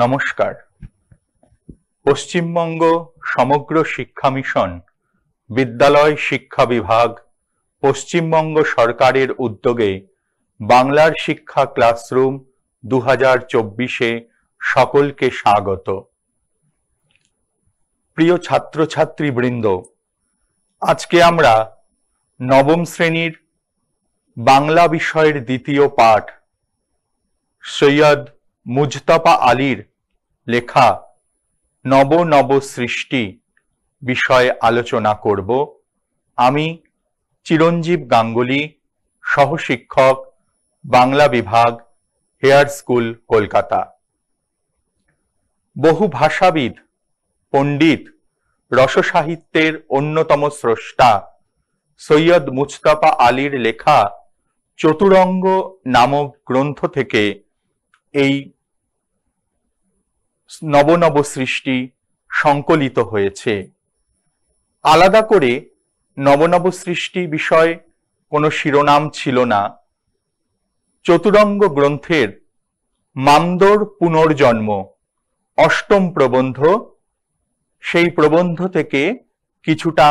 নমস্কার পশ্চিমবঙ্গ সমগ্র শিক্ষা মিশন বিদ্যালয় শিক্ষা বিভাগ পশ্চিমবঙ্গ সরকারের উদ্যোগে বাংলার শিক্ষা ক্লাসরুম দু হাজার চব্বিশে সকলকে স্বাগত প্রিয় ছাত্রছাত্রীবৃন্দ আজকে আমরা নবম শ্রেণীর বাংলা বিষয়ের দ্বিতীয় পাঠ সৈয়দ মুজতাপা আলীর লেখা নব নব সৃষ্টি বিষয়ে আলোচনা করব আমি চিরঞ্জীব গাঙ্গুলি সহশিক্ষক বাংলা বিভাগ হেয়ার স্কুল কলকাতা বহু ভাষাবিদ পণ্ডিত রসসাহিত্যের অন্যতম স্রষ্টা সৈয়দ মুজতাফা আলীর লেখা চতুরঙ্গ নামক গ্রন্থ থেকে এই নবনব সৃষ্টি সংকলিত হয়েছে আলাদা করে নবনব সৃষ্টি বিষয়ে কোনো শিরোনাম ছিল না চতুরঙ্গ গ্রন্থের মামদোর পুনর্জন্ম অষ্টম প্রবন্ধ সেই প্রবন্ধ থেকে কিছুটা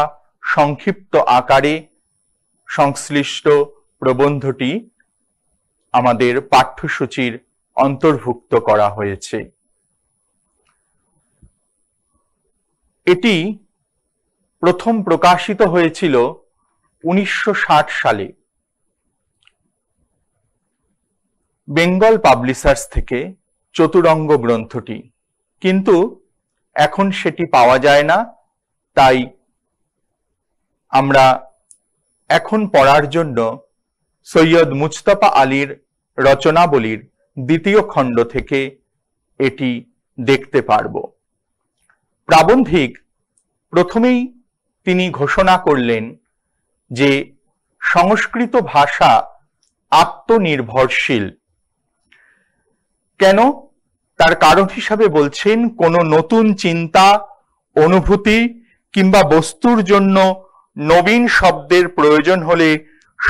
সংক্ষিপ্ত আকারে সংশ্লিষ্ট প্রবন্ধটি আমাদের পাঠ্যসূচির অন্তর্ভুক্ত করা হয়েছে এটি প্রথম প্রকাশিত হয়েছিল উনিশশো সালে বেঙ্গল পাবলিশার্স থেকে চতুরঙ্গ গ্রন্থটি কিন্তু এখন সেটি পাওয়া যায় না তাই আমরা এখন পড়ার জন্য সৈয়দ মুজতফা আলীর রচনাবলীর দ্বিতীয় খণ্ড থেকে এটি দেখতে পারবো প্রাবন্ধিক প্রথমেই তিনি ঘোষণা করলেন যে সংস্কৃত ভাষা আত্মনির্ভরশীল কেন তার কারণ হিসাবে বলছেন কোনো নতুন চিন্তা অনুভূতি কিংবা বস্তুর জন্য নবীন শব্দের প্রয়োজন হলে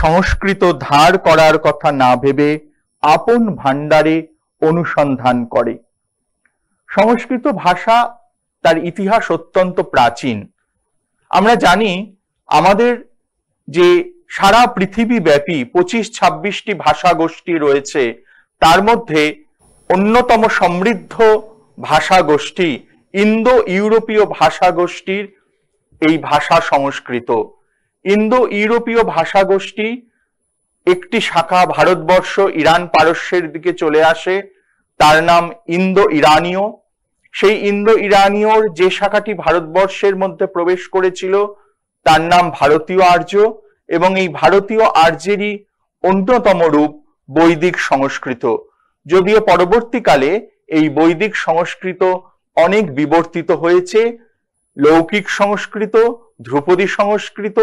সংস্কৃত ধার করার কথা না ভেবে আপন ভাণ্ডারে অনুসন্ধান করে সংস্কৃত ভাষা তার ইতিহাস অত্যন্ত প্রাচীন আমরা জানি আমাদের যে সারা পৃথিবী ব্যাপী পঁচিশ ছাব্বিশটি ভাষা গোষ্ঠী রয়েছে তার মধ্যে অন্যতম সমৃদ্ধ ভাষা গোষ্ঠী ইন্দো ইউরোপীয় ভাষা গোষ্ঠীর এই ভাষা সংস্কৃত ইন্দো ইউরোপীয় ভাষা গোষ্ঠী একটি শাখা ভারতবর্ষ ইরান পারস্যের দিকে চলে আসে তার নাম ইন্দো ইরানীয় সেই ইন্দো ইরানীয়র যে শাখাটি ভারতবর্ষের মধ্যে প্রবেশ করেছিল তার নাম ভারতীয় আর্য এবং এই ভারতীয় আর্যেরই অন্যতম রূপ বৈদিক সংস্কৃত যদিও পরবর্তীকালে এই বৈদিক সংস্কৃত অনেক বিবর্তিত হয়েছে লৌকিক সংস্কৃত ধ্রুপদী সংস্কৃত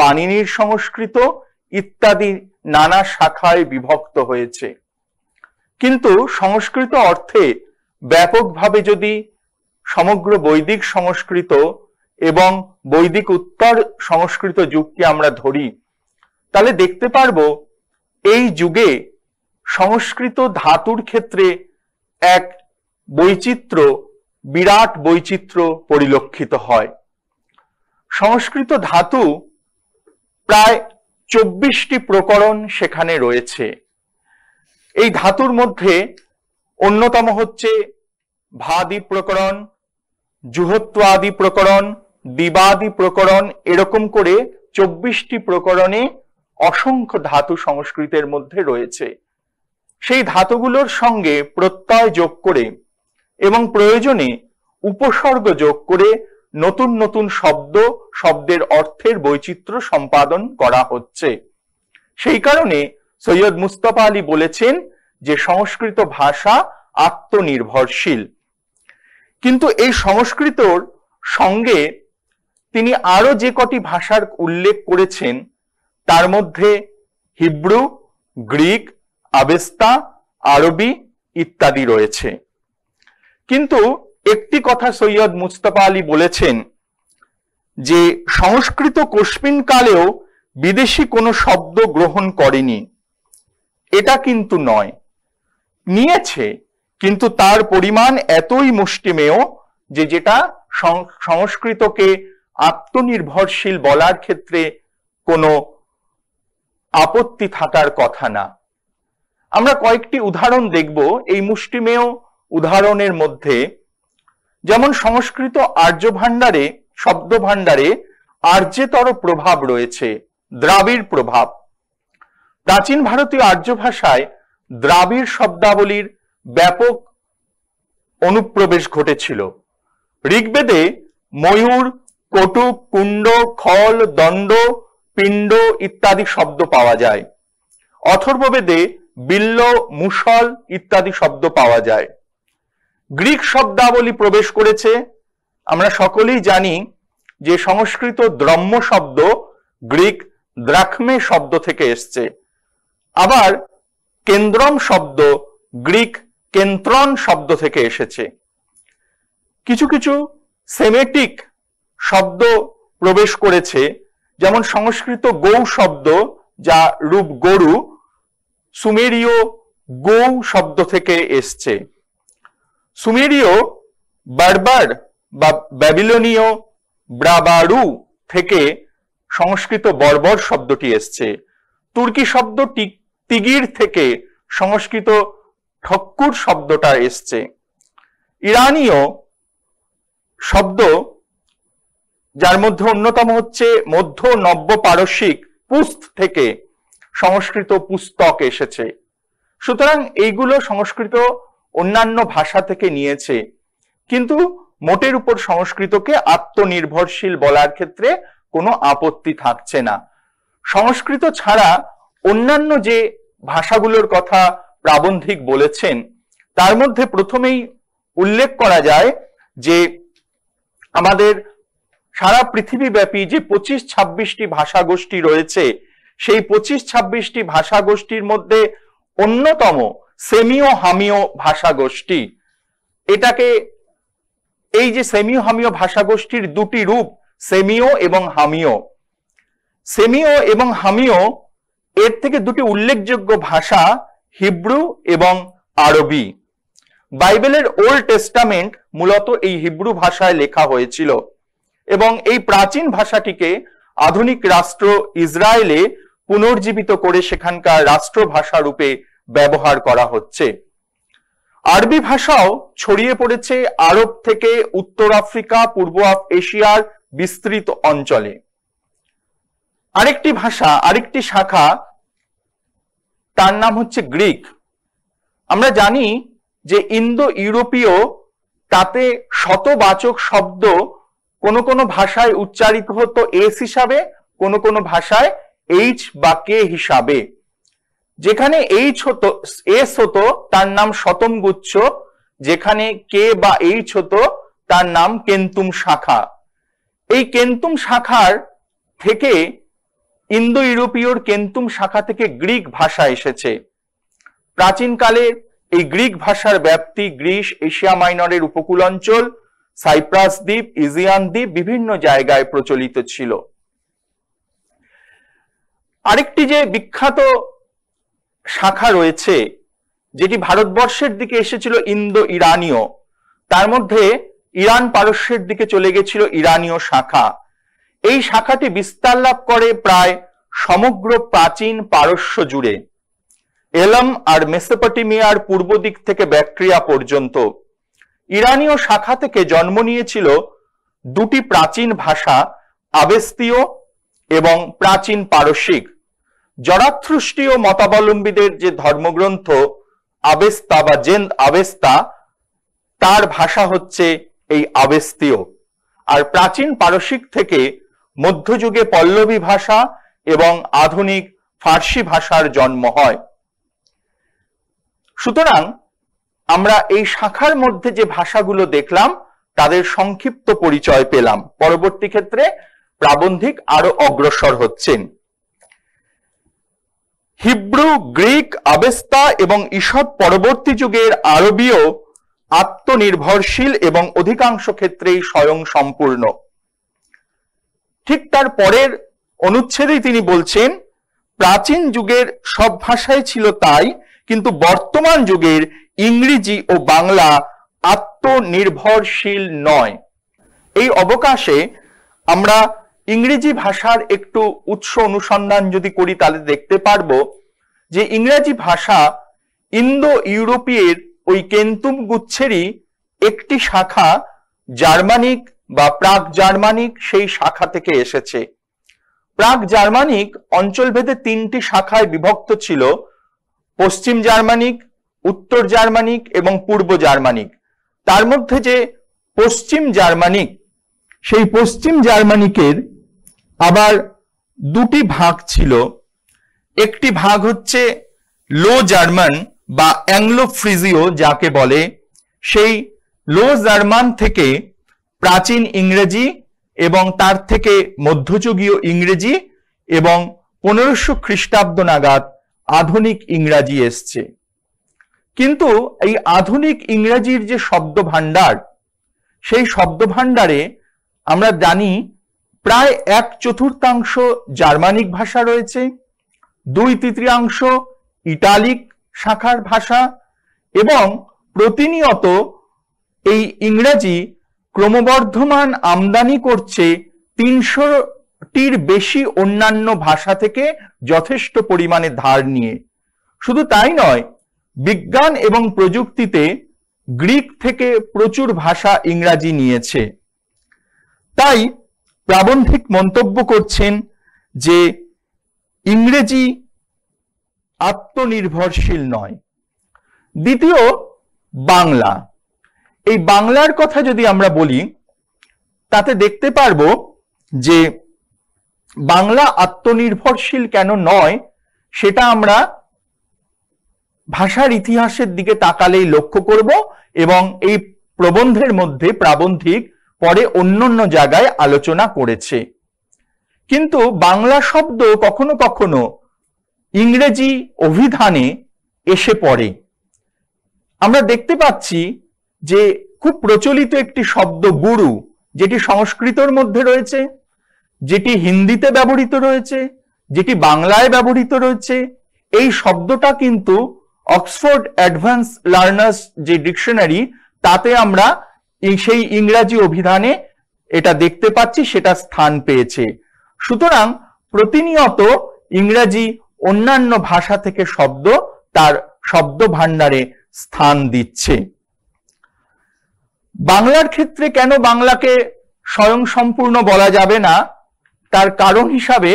পানিনির সংস্কৃত ইত্যাদি নানা শাখায় বিভক্ত হয়েছে কিন্তু সংস্কৃত অর্থে ব্যাপকভাবে যদি সমগ্র বৈদিক সংস্কৃত এবং বৈদিক উত্তর সংস্কৃত যুগকে আমরা ধরি তাহলে দেখতে পারবো এই যুগে সংস্কৃত ধাতুর ক্ষেত্রে এক বৈচিত্র্য বিরাট বৈচিত্র্য পরিলক্ষিত হয় সংস্কৃত ধাতু প্রায় চব্বিশটি প্রকরণ সেখানে রয়েছে এই ধাতুর মধ্যে অন্যতম হচ্ছে ভাদি প্রকরণ আদি প্রকরণ দিবাদি প্রকরণ এরকম করে চব্বিশটি প্রকরণে অসংখ্য ধাতু সংস্কৃতের মধ্যে রয়েছে সেই ধাতুগুলোর সঙ্গে প্রত্যয় যোগ করে এবং প্রয়োজনে উপসর্গ যোগ করে নতুন নতুন শব্দ শব্দের অর্থের বৈচিত্র্য সম্পাদন করা হচ্ছে সেই কারণে সৈয়দ মুস্তফা আলী বলেছেন যে সংস্কৃত ভাষা আত্মনির্ভরশীল কিন্তু এই সংস্কৃতর সঙ্গে তিনি আরো যে কটি ভাষার উল্লেখ করেছেন তার মধ্যে হিব্রু গ্রিক আবেস্তা আরবি ইত্যাদি রয়েছে কিন্তু একটি কথা সৈয়দ মুস্তফা আলী বলেছেন যে সংস্কৃত কোষ্মিন কালেও বিদেশি কোনো শব্দ গ্রহণ করেনি এটা কিন্তু নয় নিয়েছে কিন্তু তার পরিমাণ এতই মুষ্টিমেয় যে যেটা সংস্কৃতকে আত্মনির্ভরশীল বলার ক্ষেত্রে কোনো আপত্তি থাকার কথা না আমরা কয়েকটি উদাহরণ দেখব এই মুষ্টিমেয় উদাহরণের মধ্যে যেমন সংস্কৃত আর্য ভাণ্ডারে শব্দ ভাণ্ডারে আর্যেতর প্রভাব রয়েছে দ্রাবিড় প্রভাব প্রাচীন ভারতীয় আর্য ভাষায় দ্রাবিড় শব্দাবলীর ব্যাপক অনুপ্রবেশ ঘটেছিল ঋগ্বেদে ময়ূর কটুক কুণ্ড খল দণ্ড পিণ্ড ইত্যাদি শব্দ পাওয়া যায় অথর্ববেদে বিল্ল মুসল ইত্যাদি শব্দ পাওয়া যায় গ্রিক শব্দাবলী প্রবেশ করেছে আমরা সকলেই জানি যে সংস্কৃত দ্রম্য শব্দ গ্রিক দ্রাক্মে শব্দ থেকে এসছে আবার কেন্দ্রম শব্দ গ্রিক কেন্ত্রন শব্দ থেকে এসেছে কিছু কিছু সেমেটিক শব্দ প্রবেশ করেছে যেমন সংস্কৃত গৌ শব্দ যা রূপ গরু সুমেরীয় গৌ শব্দ থেকে এসছে সুমেরীয় বারবার বা ব্যাবিলনীয় ব্রাবারু থেকে সংস্কৃত বর্বর শব্দটি এসছে তুর্কি শব্দ তিগির থেকে সংস্কৃত ঠক্কুর শব্দটা এসছে ইরানীয় শব্দ যার মধ্যে অন্যতম হচ্ছে মধ্য নব্য পারসিক পুস্ত থেকে সংস্কৃত পুস্তক এসেছে সুতরাং এইগুলো সংস্কৃত অন্যান্য ভাষা থেকে নিয়েছে কিন্তু মোটের উপর সংস্কৃতকে আত্মনির্ভরশীল বলার ক্ষেত্রে কোনো আপত্তি থাকছে না সংস্কৃত ছাড়া অন্যান্য যে ভাষাগুলোর কথা প্রাবন্ধিক বলেছেন তার মধ্যে প্রথমেই উল্লেখ করা যায় যে আমাদের সারা পৃথিবীব্যাপী যে পঁচিশ ছাব্বিশটি ভাষা গোষ্ঠী রয়েছে সেই পঁচিশ ছাব্বিশটি ভাষা গোষ্ঠীর মধ্যে অন্যতম সেমিও হামিও ভাষা গোষ্ঠী এটাকে এই যে সেমিও হামিও ভাষা গোষ্ঠীর দুটি রূপ সেমিও এবং হামিও সেমিও এবং হামিও এর থেকে দুটি উল্লেখযোগ্য ভাষা হিব্রু এবং আরবি বাইবেলের ওল্ড টেস্টামেন্ট মূলত এই হিব্রু ভাষায় লেখা হয়েছিল এবং এই প্রাচীন ভাষাটিকে আধুনিক রাষ্ট্র ইসরায়েলে পুনর্জীবিত করে সেখানকার রাষ্ট্রভাষা রূপে ব্যবহার করা হচ্ছে আরবি ভাষাও ছড়িয়ে পড়েছে আরব থেকে উত্তর আফ্রিকা পূর্ব এশিয়ার বিস্তৃত অঞ্চলে আরেকটি ভাষা আরেকটি শাখা তার নাম হচ্ছে গ্রিক আমরা জানি যে ইন্দো ইউরোপীয় তাতে শতবাচক শব্দ কোন কোন ভাষায় উচ্চারিত হতো এস হিসাবে কোন কোন ভাষায় এইচ বা কে হিসাবে যেখানে এইচ হতো এস হতো তার নাম শতম গুচ্ছ যেখানে কে বা এইচ হতো তার নাম কেন্তুম শাখা এই কেন্তুম শাখার থেকে ইন্দো ইউরোপীয় কেন্তুম শাখা থেকে গ্রিক ভাষা এসেছে প্রাচীনকালে এই গ্রিক ভাষার ব্যাপ্তি গ্রিস এশিয়া মাইনরের উপকূল অঞ্চল সাইপ্রাস দ্বীপ ইজিয়ান দ্বীপ বিভিন্ন জায়গায় প্রচলিত ছিল আরেকটি যে বিখ্যাত শাখা রয়েছে যেটি ভারতবর্ষের দিকে এসেছিল ইন্দো ইরানীয় তার মধ্যে ইরান পারস্যের দিকে চলে গেছিল ইরানীয় শাখা এই শাখাটি বিস্তার লাভ করে প্রায় সমগ্র প্রাচীন পারস্য জুড়ে এলম আর মেসোপটেমিয়ার পূর্ব দিক থেকে ব্যাকট্রিয়া পর্যন্ত ইরানীয় শাখা থেকে জন্ম নিয়েছিল দুটি প্রাচীন ভাষা আবেস্তীয় এবং প্রাচীন পারস্যিক জরাথ্রুষ্টীয় মতাবলম্বীদের যে ধর্মগ্রন্থ আবেস্তা বা জেন্দ আবেস্তা তার ভাষা হচ্ছে এই আবেস্তীয় আর প্রাচীন পারসিক থেকে মধ্যযুগে পল্লবী ভাষা এবং আধুনিক ফার্সি ভাষার জন্ম হয় সুতরাং আমরা এই শাখার মধ্যে যে ভাষাগুলো দেখলাম তাদের সংক্ষিপ্ত পরিচয় পেলাম পরবর্তী ক্ষেত্রে প্রাবন্ধিক আরো অগ্রসর হচ্ছেন হিব্রু গ্রিক আবেস্তা এবং ঈষৎ পরবর্তী যুগের আরবীয় আত্মনির্ভরশীল এবং অধিকাংশ ক্ষেত্রেই স্বয়ং সম্পূর্ণ ঠিক তার পরের অনুচ্ছেদেই তিনি বলছেন প্রাচীন যুগের সব ভাষায় ছিল তাই কিন্তু বর্তমান যুগের ইংরেজি ও বাংলা আত্মনির্ভরশীল নয় এই অবকাশে আমরা ইংরেজি ভাষার একটু উৎস অনুসন্ধান যদি করি তাহলে দেখতে পারব যে ইংরেজি ভাষা ইন্দো ইউরোপীয় ওই কেন্তুম গুচ্ছেরই একটি শাখা জার্মানিক বা প্রাক জার্মানিক সেই শাখা থেকে এসেছে প্রাক জার্মানিক অঞ্চলভেদে তিনটি শাখায় বিভক্ত ছিল পশ্চিম জার্মানিক উত্তর জার্মানিক এবং পূর্ব জার্মানিক তার মধ্যে যে পশ্চিম জার্মানিক সেই পশ্চিম জার্মানিকের আবার দুটি ভাগ ছিল একটি ভাগ হচ্ছে লো জার্মান বা অ্যাংলো ফ্রিজিও যাকে বলে সেই লো জার্মান থেকে প্রাচীন ইংরেজি এবং তার থেকে মধ্যযুগীয় ইংরেজি এবং পনেরোশো খ্রিস্টাব্দ নাগাদ আধুনিক ইংরাজি এসছে কিন্তু এই আধুনিক ইংরাজির যে শব্দ ভাণ্ডার সেই শব্দ ভাণ্ডারে আমরা জানি প্রায় এক চতুর্থাংশ জার্মানিক ভাষা রয়েছে দুই তৃতীয়াংশ ইটালিক শাখার ভাষা এবং প্রতিনিয়ত এই ইংরাজি ক্রমবর্ধমান আমদানি করছে তিনশোটির বেশি অন্যান্য ভাষা থেকে যথেষ্ট পরিমাণে ধার নিয়ে শুধু তাই নয় বিজ্ঞান এবং প্রযুক্তিতে গ্রিক থেকে প্রচুর ভাষা ইংরাজি নিয়েছে তাই প্রাবন্ধিক মন্তব্য করছেন যে ইংরেজি আত্মনির্ভরশীল নয় দ্বিতীয় বাংলা এই বাংলার কথা যদি আমরা বলি তাতে দেখতে পারবো যে বাংলা আত্মনির্ভরশীল কেন নয় সেটা আমরা ভাষার ইতিহাসের দিকে তাকালেই লক্ষ্য করব এবং এই প্রবন্ধের মধ্যে প্রাবন্ধিক পরে অন্যান্য জায়গায় আলোচনা করেছে কিন্তু বাংলা শব্দ কখনো কখনো ইংরেজি অভিধানে এসে পড়ে আমরা দেখতে পাচ্ছি যে খুব প্রচলিত একটি শব্দ গুরু যেটি সংস্কৃতর মধ্যে রয়েছে যেটি হিন্দিতে ব্যবহৃত রয়েছে যেটি বাংলায় ব্যবহৃত রয়েছে এই শব্দটা কিন্তু অক্সফোর্ড অ্যাডভান্স লার্নার্স যে ডিকশনারি তাতে আমরা সেই ইংরাজি অভিধানে এটা দেখতে পাচ্ছি সেটা স্থান পেয়েছে সুতরাং প্রতিনিয়ত ইংরাজি অন্যান্য ভাষা থেকে শব্দ তার শব্দ ভাণ্ডারে স্থান দিচ্ছে বাংলার ক্ষেত্রে কেন বাংলাকে স্বয়ং সম্পূর্ণ বলা যাবে না তার কারণ হিসাবে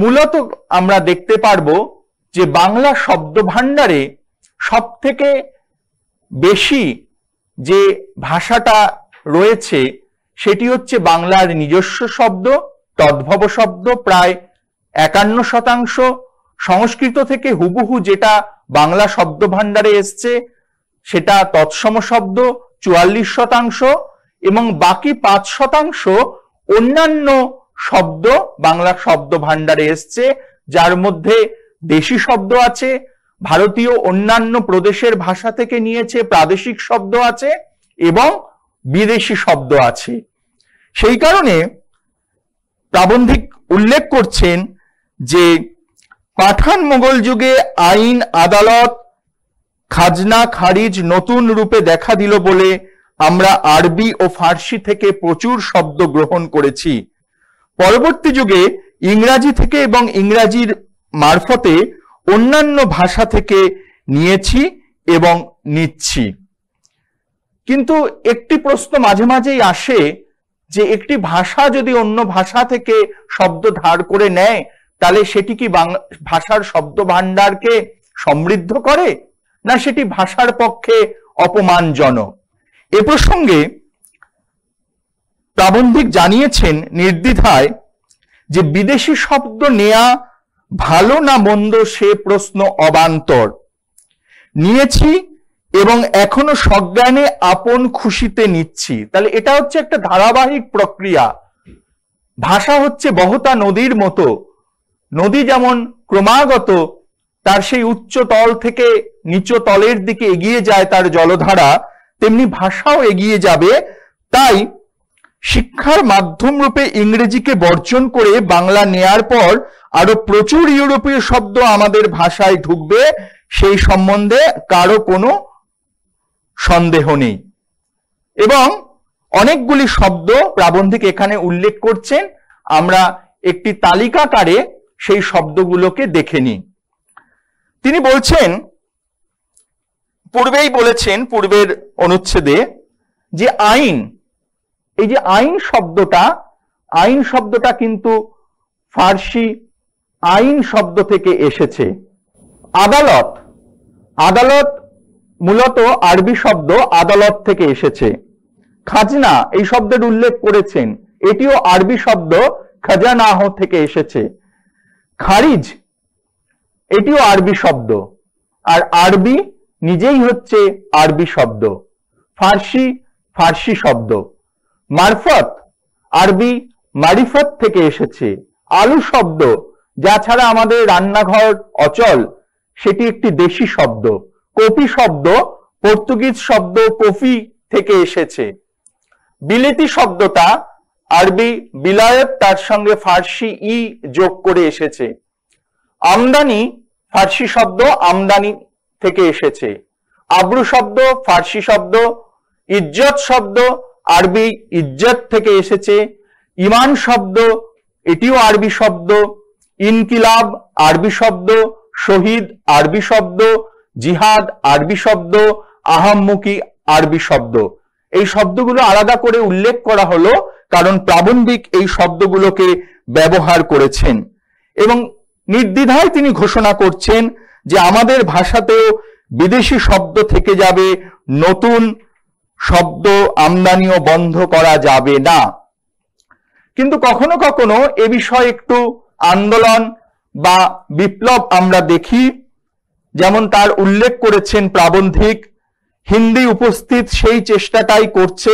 মূলত আমরা দেখতে পারব যে বাংলা শব্দ ভাণ্ডারে সব থেকে বেশি যে ভাষাটা রয়েছে সেটি হচ্ছে বাংলার নিজস্ব শব্দ তদ্ভব শব্দ প্রায় একান্ন শতাংশ সংস্কৃত থেকে হুবহু যেটা বাংলা শব্দ ভাণ্ডারে এসছে সেটা তৎসম শব্দ চুয়াল্লিশ শতাংশ এবং বাকি পাঁচ শতাংশ অন্যান্য শব্দ বাংলা শব্দ ভাণ্ডারে এসছে যার মধ্যে দেশি শব্দ আছে ভারতীয় অন্যান্য প্রদেশের ভাষা থেকে নিয়েছে প্রাদেশিক শব্দ আছে এবং বিদেশি শব্দ আছে সেই কারণে প্রাবন্ধিক উল্লেখ করছেন যে পাঠান মোগল যুগে আইন আদালত খাজনা খারিজ নতুন রূপে দেখা দিল বলে আমরা আরবি ও ফার্সি থেকে প্রচুর শব্দ গ্রহণ করেছি পরবর্তী যুগে ইংরাজি থেকে এবং ইংরাজির মারফতে অন্যান্য ভাষা থেকে নিয়েছি এবং নিচ্ছি কিন্তু একটি প্রশ্ন মাঝে মাঝেই আসে যে একটি ভাষা যদি অন্য ভাষা থেকে শব্দ ধার করে নেয় তাহলে সেটি কি ভাষার শব্দ ভাণ্ডারকে সমৃদ্ধ করে না সেটি ভাষার পক্ষে অপমানজনক এ প্রসঙ্গে প্রাবন্ধিক জানিয়েছেন নির্দ্বিধায় যে বিদেশি শব্দ নেয়া ভালো না মন্দ সে প্রশ্ন অবান্তর নিয়েছি এবং এখনো সজ্ঞানে আপন খুশিতে নিচ্ছি তাহলে এটা হচ্ছে একটা ধারাবাহিক প্রক্রিয়া ভাষা হচ্ছে বহতা নদীর মতো নদী যেমন ক্রমাগত তার সেই উচ্চ তল থেকে নিচু তলের দিকে এগিয়ে যায় তার জলধারা তেমনি ভাষাও এগিয়ে যাবে তাই শিক্ষার মাধ্যম রূপে ইংরেজিকে বর্জন করে বাংলা নেয়ার পর আরো প্রচুর ইউরোপীয় শব্দ আমাদের ভাষায় ঢুকবে সেই সম্বন্ধে কারো কোনো সন্দেহ নেই এবং অনেকগুলি শব্দ প্রাবন্ধিক এখানে উল্লেখ করছেন আমরা একটি তালিকাকারে সেই শব্দগুলোকে দেখে নিই তিনি বলছেন পূর্বেই বলেছেন পূর্বের অনুচ্ছেদে যে আইন এই যে আইন শব্দটা আইন শব্দটা কিন্তু ফার্সি আইন শব্দ থেকে এসেছে আদালত আদালত মূলত আরবি শব্দ আদালত থেকে এসেছে খাজনা এই শব্দের উল্লেখ করেছেন এটিও আরবি শব্দ খাজানাহ থেকে এসেছে খারিজ এটিও আরবি শব্দ আর আরবি নিজেই হচ্ছে আরবি শব্দ ফার্সি ফার্সি শব্দ মারফত আরবি মারিফত থেকে এসেছে আলু শব্দ যা ছাড়া আমাদের রান্নাঘর অচল সেটি একটি দেশি শব্দ কপি শব্দ পর্তুগিজ শব্দ কফি থেকে এসেছে বিলেতি শব্দটা আরবি বিলায়ত তার সঙ্গে ফার্সি ই যোগ করে এসেছে আমদানি ফার্সি শব্দ আমদানি থেকে এসেছে আব্রু শব্দ ফার্সি শব্দ ইজ্জত শব্দ আরবি ইজ্জত থেকে এসেছে ইমান শব্দ এটিও আরবি শব্দ ইনকিলাব আরবি শব্দ শহীদ আরবি শব্দ জিহাদ আরবি শব্দ আহাম্মুখী আরবি শব্দ এই শব্দগুলো আলাদা করে উল্লেখ করা হলো কারণ প্রাবন্ধিক এই শব্দগুলোকে ব্যবহার করেছেন এবং নির্দ্বিধায় তিনি ঘোষণা করছেন যে আমাদের ভাষাতেও বিদেশি শব্দ থেকে যাবে নতুন শব্দ আমদানিও বন্ধ করা যাবে না কিন্তু কখনো কখনো এ বিষয়ে একটু আন্দোলন বা বিপ্লব আমরা দেখি যেমন তার উল্লেখ করেছেন প্রাবন্ধিক হিন্দি উপস্থিত সেই চেষ্টাটাই করছে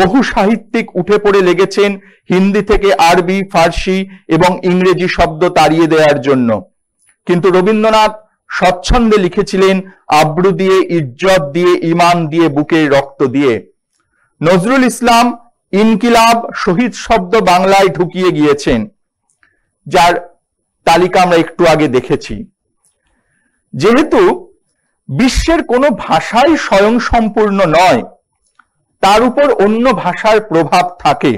বহু সাহিত্যিক উঠে পড়ে লেগেছেন হিন্দি থেকে আরবি ফার্সি এবং ইংরেজি শব্দ তাড়িয়ে দেওয়ার জন্য কিন্তু রবীন্দ্রনাথ স্বচ্ছন্দে লিখেছিলেন আব্রু দিয়ে ইজ্জত দিয়ে ইমান দিয়ে বুকের রক্ত দিয়ে নজরুল ইসলাম ইনকিলাব শহীদ শব্দ বাংলায় ঢুকিয়ে গিয়েছেন যার তালিকা আমরা একটু আগে দেখেছি যেহেতু বিশ্বের কোনো ভাষাই স্বয়ংসম্পূর্ণ নয় তার উপর অন্য ভাষার প্রভাব থাকে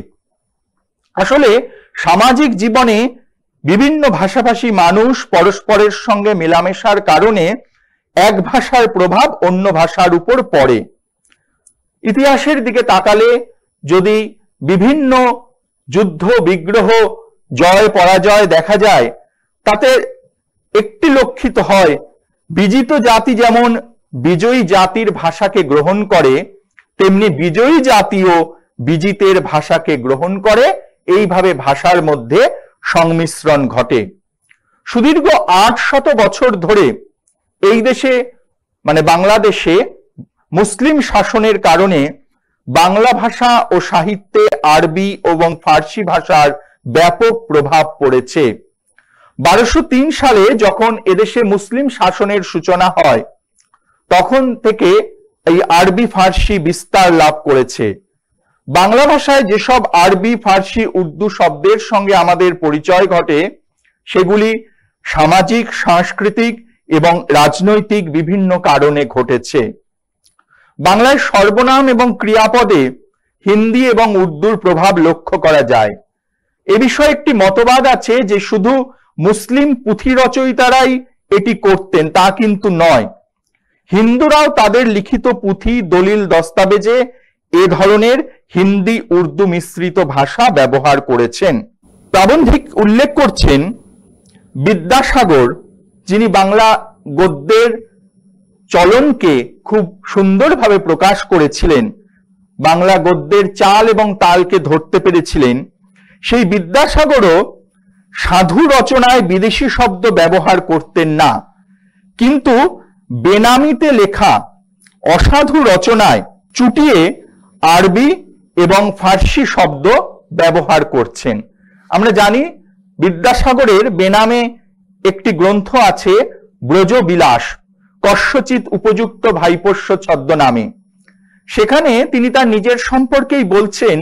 আসলে সামাজিক জীবনে বিভিন্ন ভাষাভাষী মানুষ পরস্পরের সঙ্গে মেলামেশার কারণে এক ভাষার প্রভাব অন্য ভাষার উপর পড়ে ইতিহাসের দিকে তাকালে যদি বিভিন্ন যুদ্ধ বিগ্রহ জয় পরাজয় দেখা যায় তাতে একটি লক্ষিত হয় বিজিত জাতি যেমন বিজয়ী জাতির ভাষাকে গ্রহণ করে তেমনি বিজয়ী জাতীয় বিজিতের ভাষাকে গ্রহণ করে এইভাবে ভাষার মধ্যে সংমিশ্রণ ঘটে সুদীর্ঘ আট শত বছর ধরে এই দেশে মানে বাংলাদেশে মুসলিম শাসনের কারণে বাংলা ভাষা ও সাহিত্যে আরবি এবং ফার্সি ভাষার ব্যাপক প্রভাব পড়েছে বারোশো সালে যখন এদেশে মুসলিম শাসনের সূচনা হয় তখন থেকে এই আরবি ফার্সি বিস্তার লাভ করেছে বাংলা ভাষায় যেসব আরবি ফার্সি উর্দু শব্দের সঙ্গে আমাদের পরিচয় ঘটে সেগুলি সামাজিক সাংস্কৃতিক এবং রাজনৈতিক বিভিন্ন কারণে ঘটেছে বাংলায় সর্বনাম এবং ক্রিয়াপদে হিন্দি এবং উর্দুর প্রভাব লক্ষ্য করা যায় এ বিষয়ে একটি মতবাদ আছে যে শুধু মুসলিম পুঁথি রচয়িতারাই এটি করতেন তা কিন্তু নয় হিন্দুরাও তাদের লিখিত পুঁথি দলিল দস্তাবেজে এ ধরনের হিন্দি উর্দু মিশ্রিত ভাষা ব্যবহার করেছেন প্রাবন্ধিক উল্লেখ করছেন বিদ্যাসাগর যিনি বাংলা গদ্যের চলনকে খুব সুন্দরভাবে প্রকাশ করেছিলেন বাংলা গদ্যের চাল এবং তালকে ধরতে পেরেছিলেন সেই বিদ্যাসাগরও সাধু রচনায় বিদেশি শব্দ ব্যবহার করতেন না কিন্তু বেনামিতে লেখা অসাধু রচনায় চুটিয়ে আরবি এবং ফার্সি শব্দ ব্যবহার করছেন আমরা জানি বিদ্যাসাগরের বেনামে একটি গ্রন্থ আছে ব্রজবিলাস কস্যচিত উপযুক্ত ভাইপোষ্য ছদ্মনামে সেখানে তিনি তার নিজের সম্পর্কেই বলছেন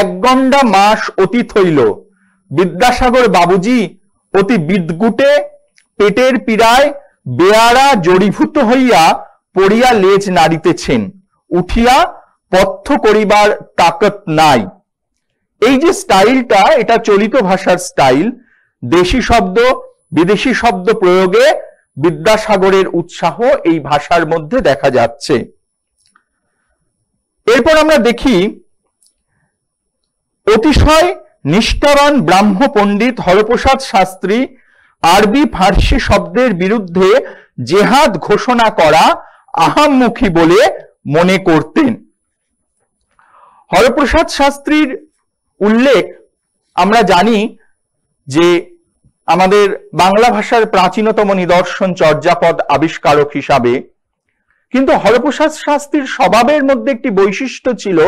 এক গন্ডা মাস অতীত হইল বিদ্যাসাগর বাবুজি অতি বিদ্গুটে পেটের পীড়ায় বেয়ারা জড়িভূত হইয়া পড়িয়া লেজ নাড়িতেছেন উঠিয়া পথ্য করিবার তাকত নাই এই যে স্টাইলটা এটা চলিত ভাষার স্টাইল দেশি শব্দ বিদেশি শব্দ প্রয়োগে বিদ্যাসাগরের উৎসাহ এই ভাষার মধ্যে দেখা যাচ্ছে এরপর আমরা দেখি অতিশয় নিষ্ঠাবান ব্রাহ্ম পণ্ডিত হরপ্রসাদ শাস্ত্রী আরবি ফার্সি শব্দের বিরুদ্ধে জেহাদ ঘোষণা করা আহামমুখী বলে মনে করতেন হরপ্রসাদ শাস্ত্রীর উল্লেখ আমরা জানি যে আমাদের বাংলা ভাষার প্রাচীনতম নিদর্শন চর্যাপদ আবিষ্কারক হিসাবে কিন্তু হরপ্রসাদ শাস্ত্রীর স্বভাবের মধ্যে একটি বৈশিষ্ট্য ছিল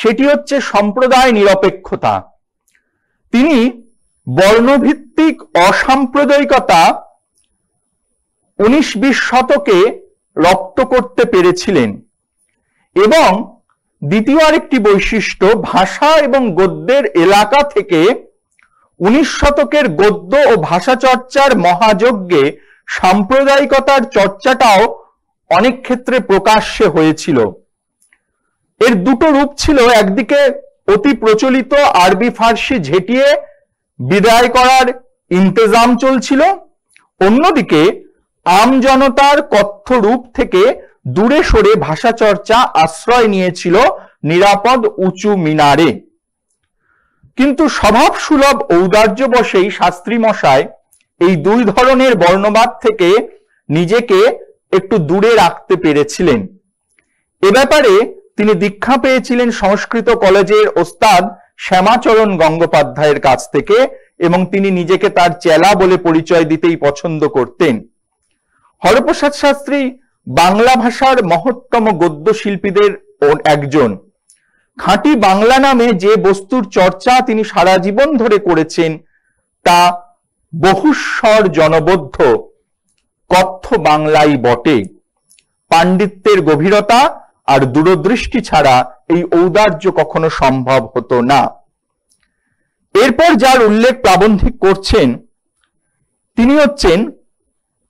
সেটি হচ্ছে সম্প্রদায় নিরপেক্ষতা তিনি বর্ণভিত্তিক অসাম্প্রদায়িকতা উনিশ বিশ শতকে রপ্ত করতে পেরেছিলেন এবং দ্বিতীয় আরেকটি বৈশিষ্ট্য ভাষা এবং গদ্যের এলাকা থেকে উনিশ শতকের গদ্য ও ভাষা চর্চার মহাযজ্ঞে সাম্প্রদায়িকতার চর্চাটাও অনেক ক্ষেত্রে প্রকাশ্যে হয়েছিল এর দুটো রূপ ছিল একদিকে অতি প্রচলিত আরবি ফার্সি ঝেটিয়ে বিদায় করার ইন্তেজাম চলছিল অন্যদিকে আমজনতার কথ্য রূপ থেকে দূরে সরে ভাষা চর্চা আশ্রয় নিয়েছিল নিরাপদ উঁচু মিনারে কিন্তু স্বভাব সুলভ ঔদার্য বসেই শাস্ত্রী মশায় এই দুই ধরনের বর্ণবাদ থেকে নিজেকে একটু দূরে রাখতে পেরেছিলেন এ ব্যাপারে তিনি দীক্ষা পেয়েছিলেন সংস্কৃত কলেজের ওস্তাদ শ্যামাচরণ গঙ্গোপাধ্যায়ের কাছ থেকে এবং তিনি নিজেকে তার চেলা বলে পরিচয় দিতেই পছন্দ করতেন হরপ্রসাদ শাস্ত্রী বাংলা ভাষার মহত্তম গদ্য শিল্পীদের একজন খাঁটি বাংলা নামে যে বস্তুর চর্চা তিনি সারা জীবন ধরে করেছেন তা বহুস্বর জনবদ্ধ কথ্য বাংলাই বটে পাণ্ডিত্যের গভীরতা আর দূরদৃষ্টি ছাড়া এই ঔদার্য কখনো সম্ভব হতো না এরপর যার উল্লেখ প্রাবন্ধিক করছেন তিনি হচ্ছেন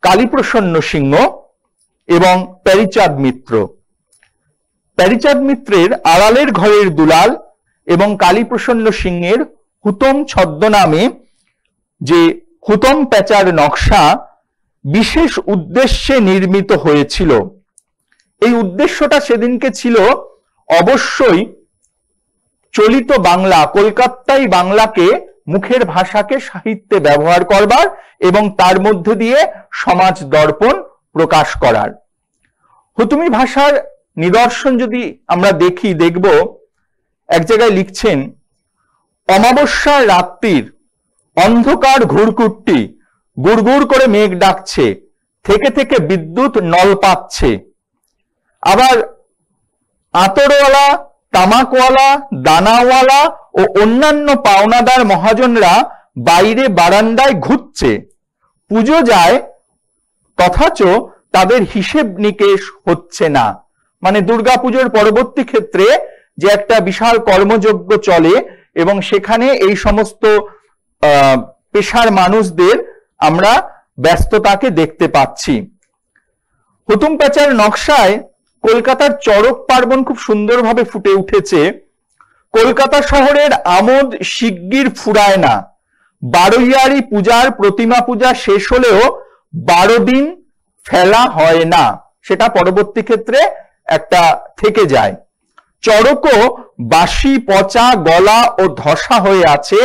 কালীপ্রসন্ন সিংহ এবং প্যারিচাঁদ মিত্র প্যারিচাঁদ মিত্রের আড়ালের ঘরের দুলাল এবং কালীপ্রসন্ন সিংহের হুতম ছদ্ম নামে যে হুতম প্যাচার নকশা বিশেষ উদ্দেশ্যে নির্মিত হয়েছিল এই উদ্দেশ্যটা সেদিনকে ছিল অবশ্যই চলিত বাংলা কলকাতাই বাংলাকে মুখের ভাষাকে সাহিত্যে ব্যবহার করবার এবং তার মধ্যে দিয়ে সমাজ দর্পণ প্রকাশ করার হুতুমি ভাষার নিদর্শন যদি আমরা দেখি দেখব এক জায়গায় লিখছেন অমাবস্যার রাত্রির অন্ধকার ঘুরকুটটি গুড়গুড় করে মেঘ ডাকছে থেকে থেকে বিদ্যুৎ নল পাচ্ছে আবার আতরওয়ালা তামাকওয়ালা দানাওয়ালা ও অন্যান্য পাওনাদার মহাজনরা বাইরে বারান্দায় ঘুরছে পুজো যায় তথাচ তাদের হিসেব নিকেশ হচ্ছে না মানে দুর্গাপুজোর পরবর্তী ক্ষেত্রে যে একটা বিশাল কর্মযজ্ঞ চলে এবং সেখানে এই সমস্ত পেশার মানুষদের আমরা ব্যস্ততাকে দেখতে পাচ্ছি হুতুম প্যাচার নকশায় কলকাতার চরক পার্বণ খুব সুন্দরভাবে ফুটে উঠেছে কলকাতা শহরের আমোদ শিগগির ফুরায় না বারোয়ারি পূজার প্রতিমা পূজা শেষ হলেও বারো দিন ফেলা হয় না সেটা পরবর্তী ক্ষেত্রে একটা থেকে যায় চড়কও বাসি পচা গলা ও ধসা হয়ে আছে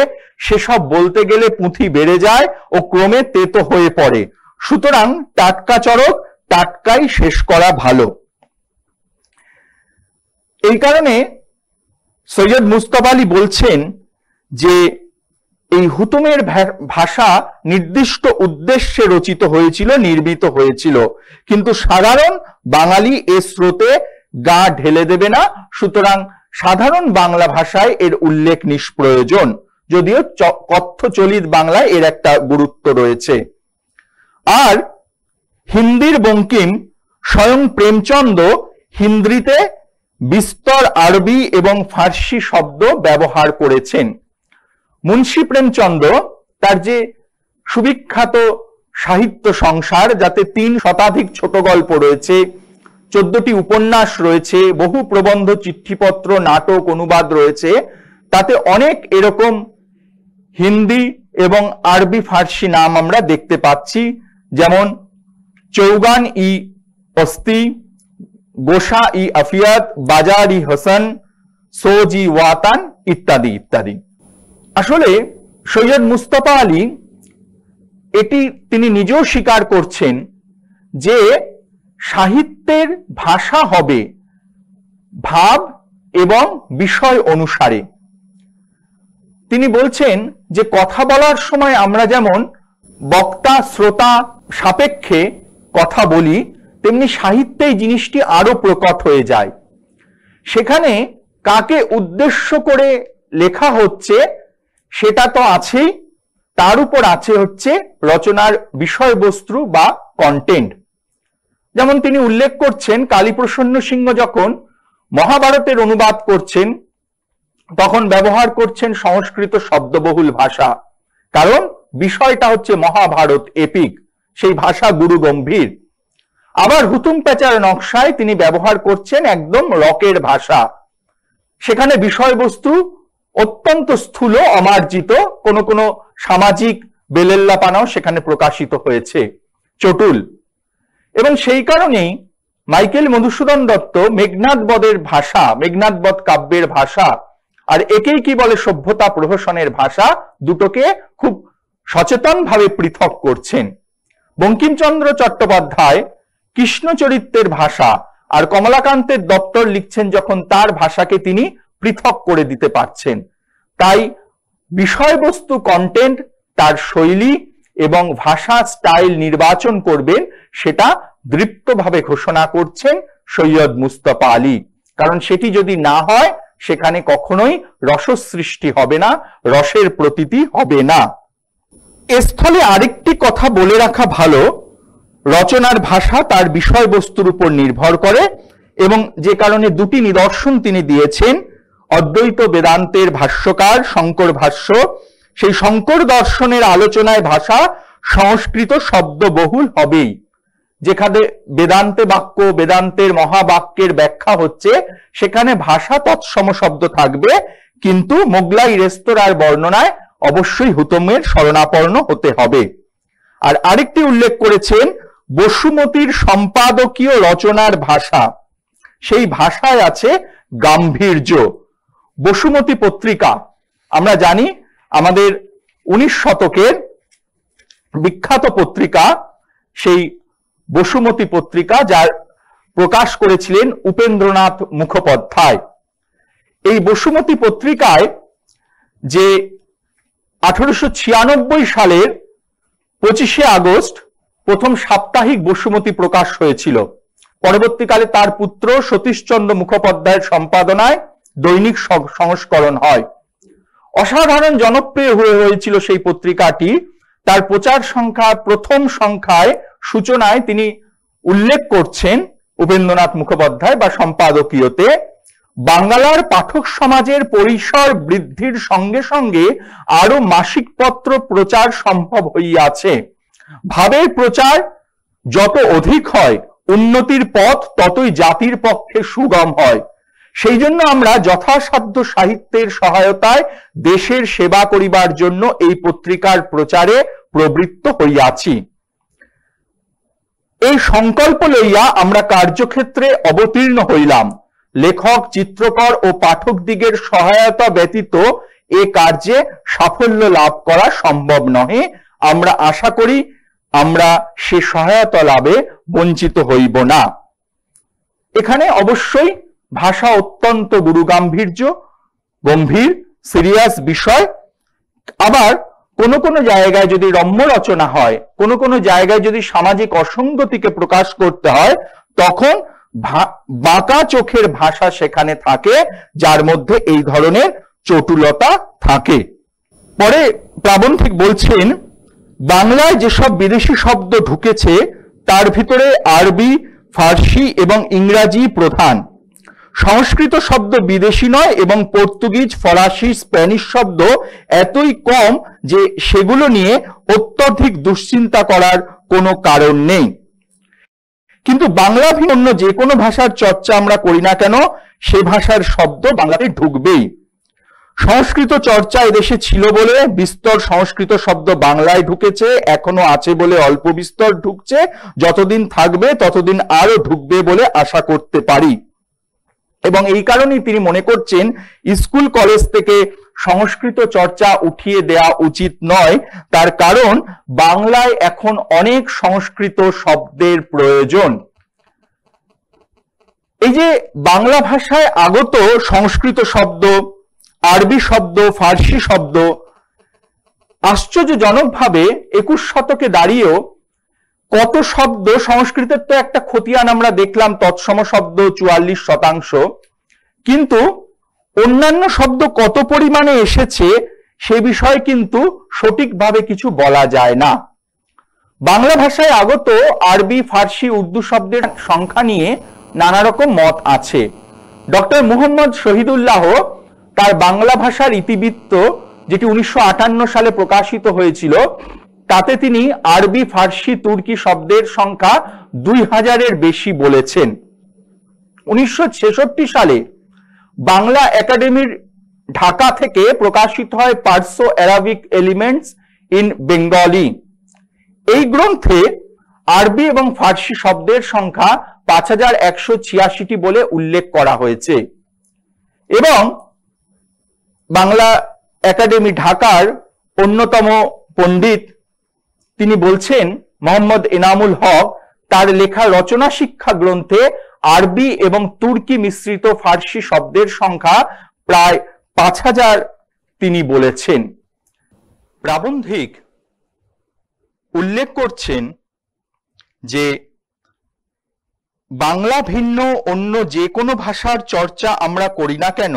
সেসব বলতে গেলে পুঁথি বেড়ে যায় ও ক্রমে তেতো হয়ে পড়ে সুতরাং টাটকা চরক টাটকাই শেষ করা ভালো এই কারণে সৈয়দ মুস্তফা আলী বলছেন যে এই হুতুমের ভাষা নির্দিষ্ট উদ্দেশ্যে রচিত হয়েছিল নির্মিত হয়েছিল কিন্তু সাধারণ বাঙালি এ স্রোতে গা ঢেলে দেবে না সুতরাং সাধারণ বাংলা ভাষায় এর উল্লেখ নিষ্প্রয়োজন যদিও কথ্য চলিত বাংলায় এর একটা গুরুত্ব রয়েছে আর হিন্দির বঙ্কিম স্বয়ং প্রেমচন্দ হিন্দিতে বিস্তর আরবি এবং ফার্সি শব্দ ব্যবহার করেছেন মুন্সী প্রেমচন্দ্র তার যে সুবিখ্যাত সাহিত্য সংসার যাতে তিন শতাধিক ছোট গল্প রয়েছে চোদ্দটি উপন্যাস রয়েছে বহু প্রবন্ধ চিঠিপত্র নাটক অনুবাদ রয়েছে তাতে অনেক এরকম হিন্দি এবং আরবি ফার্সি নাম আমরা দেখতে পাচ্ছি যেমন চৌগান ই অস্তি গোসা ই আফিয়াত বাজার ই হোসেন সোজি ওয়াতান ইত্যাদি ইত্যাদি আসলে সৈয়দ মুস্তফা আলী এটি তিনি নিজেও স্বীকার করছেন যে সাহিত্যের ভাষা হবে ভাব এবং বিষয় অনুসারে তিনি বলছেন যে কথা বলার সময় আমরা যেমন বক্তা শ্রোতা সাপেক্ষে কথা বলি তেমনি সাহিত্যে এই জিনিসটি আরো প্রকট হয়ে যায় সেখানে কাকে উদ্দেশ্য করে লেখা হচ্ছে সেটা তো আছেই তার উপর আছে হচ্ছে রচনার বিষয়বস্তু বা কন্টেন্ট যেমন তিনি উল্লেখ করছেন কালীপ্রসন্ন সিংহ যখন মহাভারতের অনুবাদ করছেন তখন ব্যবহার করছেন সংস্কৃত শব্দবহুল ভাষা কারণ বিষয়টা হচ্ছে মহাভারত এপিক সেই ভাষা গুরু গম্ভীর আবার হুতুম প্যাচার নকশায় তিনি ব্যবহার করছেন একদম রকের ভাষা সেখানে বিষয়বস্তু অত্যন্ত স্থূল অমার্জিত কোন কোন সামাজিক বেলেল্লা পানাও সেখানে প্রকাশিত হয়েছে চটুল এবং সেই কারণেই মাইকেল মধুসূদন দত্ত মেঘনাথ বদের ভাষা মেঘনাথ কাব্যের ভাষা আর একেই কি বলে সভ্যতা প্রহসনের ভাষা দুটোকে খুব সচেতনভাবে পৃথক করছেন বঙ্কিমচন্দ্র চট্টোপাধ্যায় কৃষ্ণচরিত্রের ভাষা আর কমলাকান্তের দপ্তর লিখছেন যখন তার ভাষাকে তিনি পৃথক করে দিতে পারছেন তাই বিষয়বস্তু কন্টেন্ট তার শৈলী এবং ভাষা স্টাইল নির্বাচন করবেন সেটা দৃপ্তভাবে ঘোষণা করছেন সৈয়দ মুস্তফা আলী কারণ সেটি যদি না হয় সেখানে কখনোই রস সৃষ্টি হবে না রসের প্রতীতি হবে না এস্থলে আরেকটি কথা বলে রাখা ভালো রচনার ভাষা তার বিষয়বস্তুর উপর নির্ভর করে এবং যে কারণে দুটি নিদর্শন তিনি দিয়েছেন অদ্বৈত বেদান্তের ভাষ্যকার শঙ্কর ভাষ্য সেই শঙ্কর দর্শনের আলোচনায় ভাষা সংস্কৃত শব্দ বহুল হবেই যেখানে বেদান্তে বাক্য বেদান্তের মহাবাক্যের ব্যাখ্যা হচ্ছে সেখানে ভাষা তৎসম শব্দ থাকবে কিন্তু মোগলাই রেস্তোরাঁর বর্ণনায় অবশ্যই হুতমের শরণাপন্ন হতে হবে আর আরেকটি উল্লেখ করেছেন বসুমতির সম্পাদকীয় রচনার ভাষা সেই ভাষায় আছে গাম্ভীর্য বসুমতী পত্রিকা আমরা জানি আমাদের উনিশ শতকের বিখ্যাত পত্রিকা সেই বসুমতী পত্রিকা যার প্রকাশ করেছিলেন উপেন্দ্রনাথ মুখোপাধ্যায় এই বসুমতী পত্রিকায় যে আঠারোশো সালের পঁচিশে আগস্ট প্রথম সাপ্তাহিক বসুমতী প্রকাশ হয়েছিল পরবর্তীকালে তার পুত্র সতীশচন্দ্র মুখোপাধ্যায়ের সম্পাদনায় দৈনিক সংস্করণ হয় অসাধারণ জনপ্রিয় হয়ে হয়েছিল সেই পত্রিকাটি তার প্রচার সংখ্যা প্রথম সংখ্যায় সূচনায় তিনি উল্লেখ করছেন উপেন্দ্রনাথ মুখোপাধ্যায় বা সম্পাদকীয়তে বাংলার পাঠক সমাজের পরিসর বৃদ্ধির সঙ্গে সঙ্গে আরো মাসিকপত্র প্রচার সম্ভব হইয়াছে ভাবের প্রচার যত অধিক হয় উন্নতির পথ ততই জাতির পক্ষে সুগম হয় সেই জন্য আমরা যথাসাধ্য সাহিত্যের সহায়তায় দেশের সেবা করিবার জন্য এই পত্রিকার প্রচারে প্রবৃত্ত হইয়াছি এই সংকল্প লইয়া আমরা কার্যক্ষেত্রে অবতীর্ণ হইলাম লেখক চিত্রকর ও পাঠক দিগের সহায়তা ব্যতীত এ কার্যে সাফল্য লাভ করা সম্ভব নহে আমরা আশা করি আমরা সে সহায়তা লাভে বঞ্চিত হইব না এখানে অবশ্যই ভাষা অত্যন্ত গুরুগাম্ভীর্য গম্ভীর সিরিয়াস বিষয় আবার কোনো কোনো জায়গায় যদি রম্য রচনা হয় কোনো কোনো জায়গায় যদি সামাজিক অসঙ্গতিকে প্রকাশ করতে হয় তখন বাঁকা চোখের ভাষা সেখানে থাকে যার মধ্যে এই ধরনের চটুলতা থাকে পরে প্রাবন্ধিক বলছেন বাংলায় যেসব বিদেশি শব্দ ঢুকেছে তার ভিতরে আরবি ফার্সি এবং ইংরাজি প্রধান সংস্কৃত শব্দ বিদেশি নয় এবং পর্তুগিজ ফরাসি স্প্যানিশ শব্দ এতই কম যে সেগুলো নিয়ে অত্যধিক দুশ্চিন্তা করার কোনো কারণ নেই কিন্তু বাংলা ভিন্ন যে কোনো ভাষার চর্চা আমরা করি না কেন সে ভাষার শব্দ বাংলাতে ঢুকবেই সংস্কৃত চর্চা এদেশে ছিল বলে বিস্তর সংস্কৃত শব্দ বাংলায় ঢুকেছে এখনো আছে বলে অল্প বিস্তর ঢুকছে যতদিন থাকবে ততদিন আরো ঢুকবে বলে আশা করতে পারি এবং এই কারণেই তিনি মনে করছেন স্কুল কলেজ থেকে সংস্কৃত চর্চা উঠিয়ে দেয়া উচিত নয় তার কারণ বাংলায় এখন অনেক সংস্কৃত শব্দের প্রয়োজন এই যে বাংলা ভাষায় আগত সংস্কৃত শব্দ আরবি শব্দ ফার্সি শব্দ আশ্চর্যজনকভাবে একুশ শতকে দাঁড়িয়েও কত শব্দ সংস্কৃতের তো একটা খতিয়ান আমরা দেখলাম তৎসম শব্দ চুয়াল্লিশ শতাংশ কিন্তু অন্যান্য শব্দ কত পরিমাণে এসেছে সে বিষয়ে কিন্তু সঠিকভাবে কিছু বলা যায় না বাংলা ভাষায় আগত আরবি ফার্সি উর্দু শব্দের সংখ্যা নিয়ে নানা রকম মত আছে ডক্টর মুহম্মদ শহীদুল্লাহ তার বাংলা ভাষার ইতিবৃত্ত যেটি উনিশশো সালে প্রকাশিত হয়েছিল তাতে তিনি আরবি ফার্সি তুর্কি শব্দের সংখ্যা দুই হাজারের বেশি বলেছেন উনিশশো সালে বাংলা একাডেমির ঢাকা থেকে প্রকাশিত হয় Perso Arabic elements in Bengali এই গ্রন্থে আরবি এবং ফার্সি শব্দের সংখ্যা পাঁচ হাজার একশো ছিয়াশিটি বলে উল্লেখ করা হয়েছে এবং বাংলা একাডেমি ঢাকার অন্যতম পণ্ডিত তিনি বলছেন মোহাম্মদ এনামুল হক তার লেখা রচনা শিক্ষা গ্রন্থে আরবি এবং তুর্কি মিশ্রিত ফার্সি শব্দের সংখ্যা প্রায় পাঁচ হাজার তিনি বলেছেন প্রাবন্ধিক উল্লেখ করছেন যে বাংলা ভিন্ন অন্য যে কোনো ভাষার চর্চা আমরা করি না কেন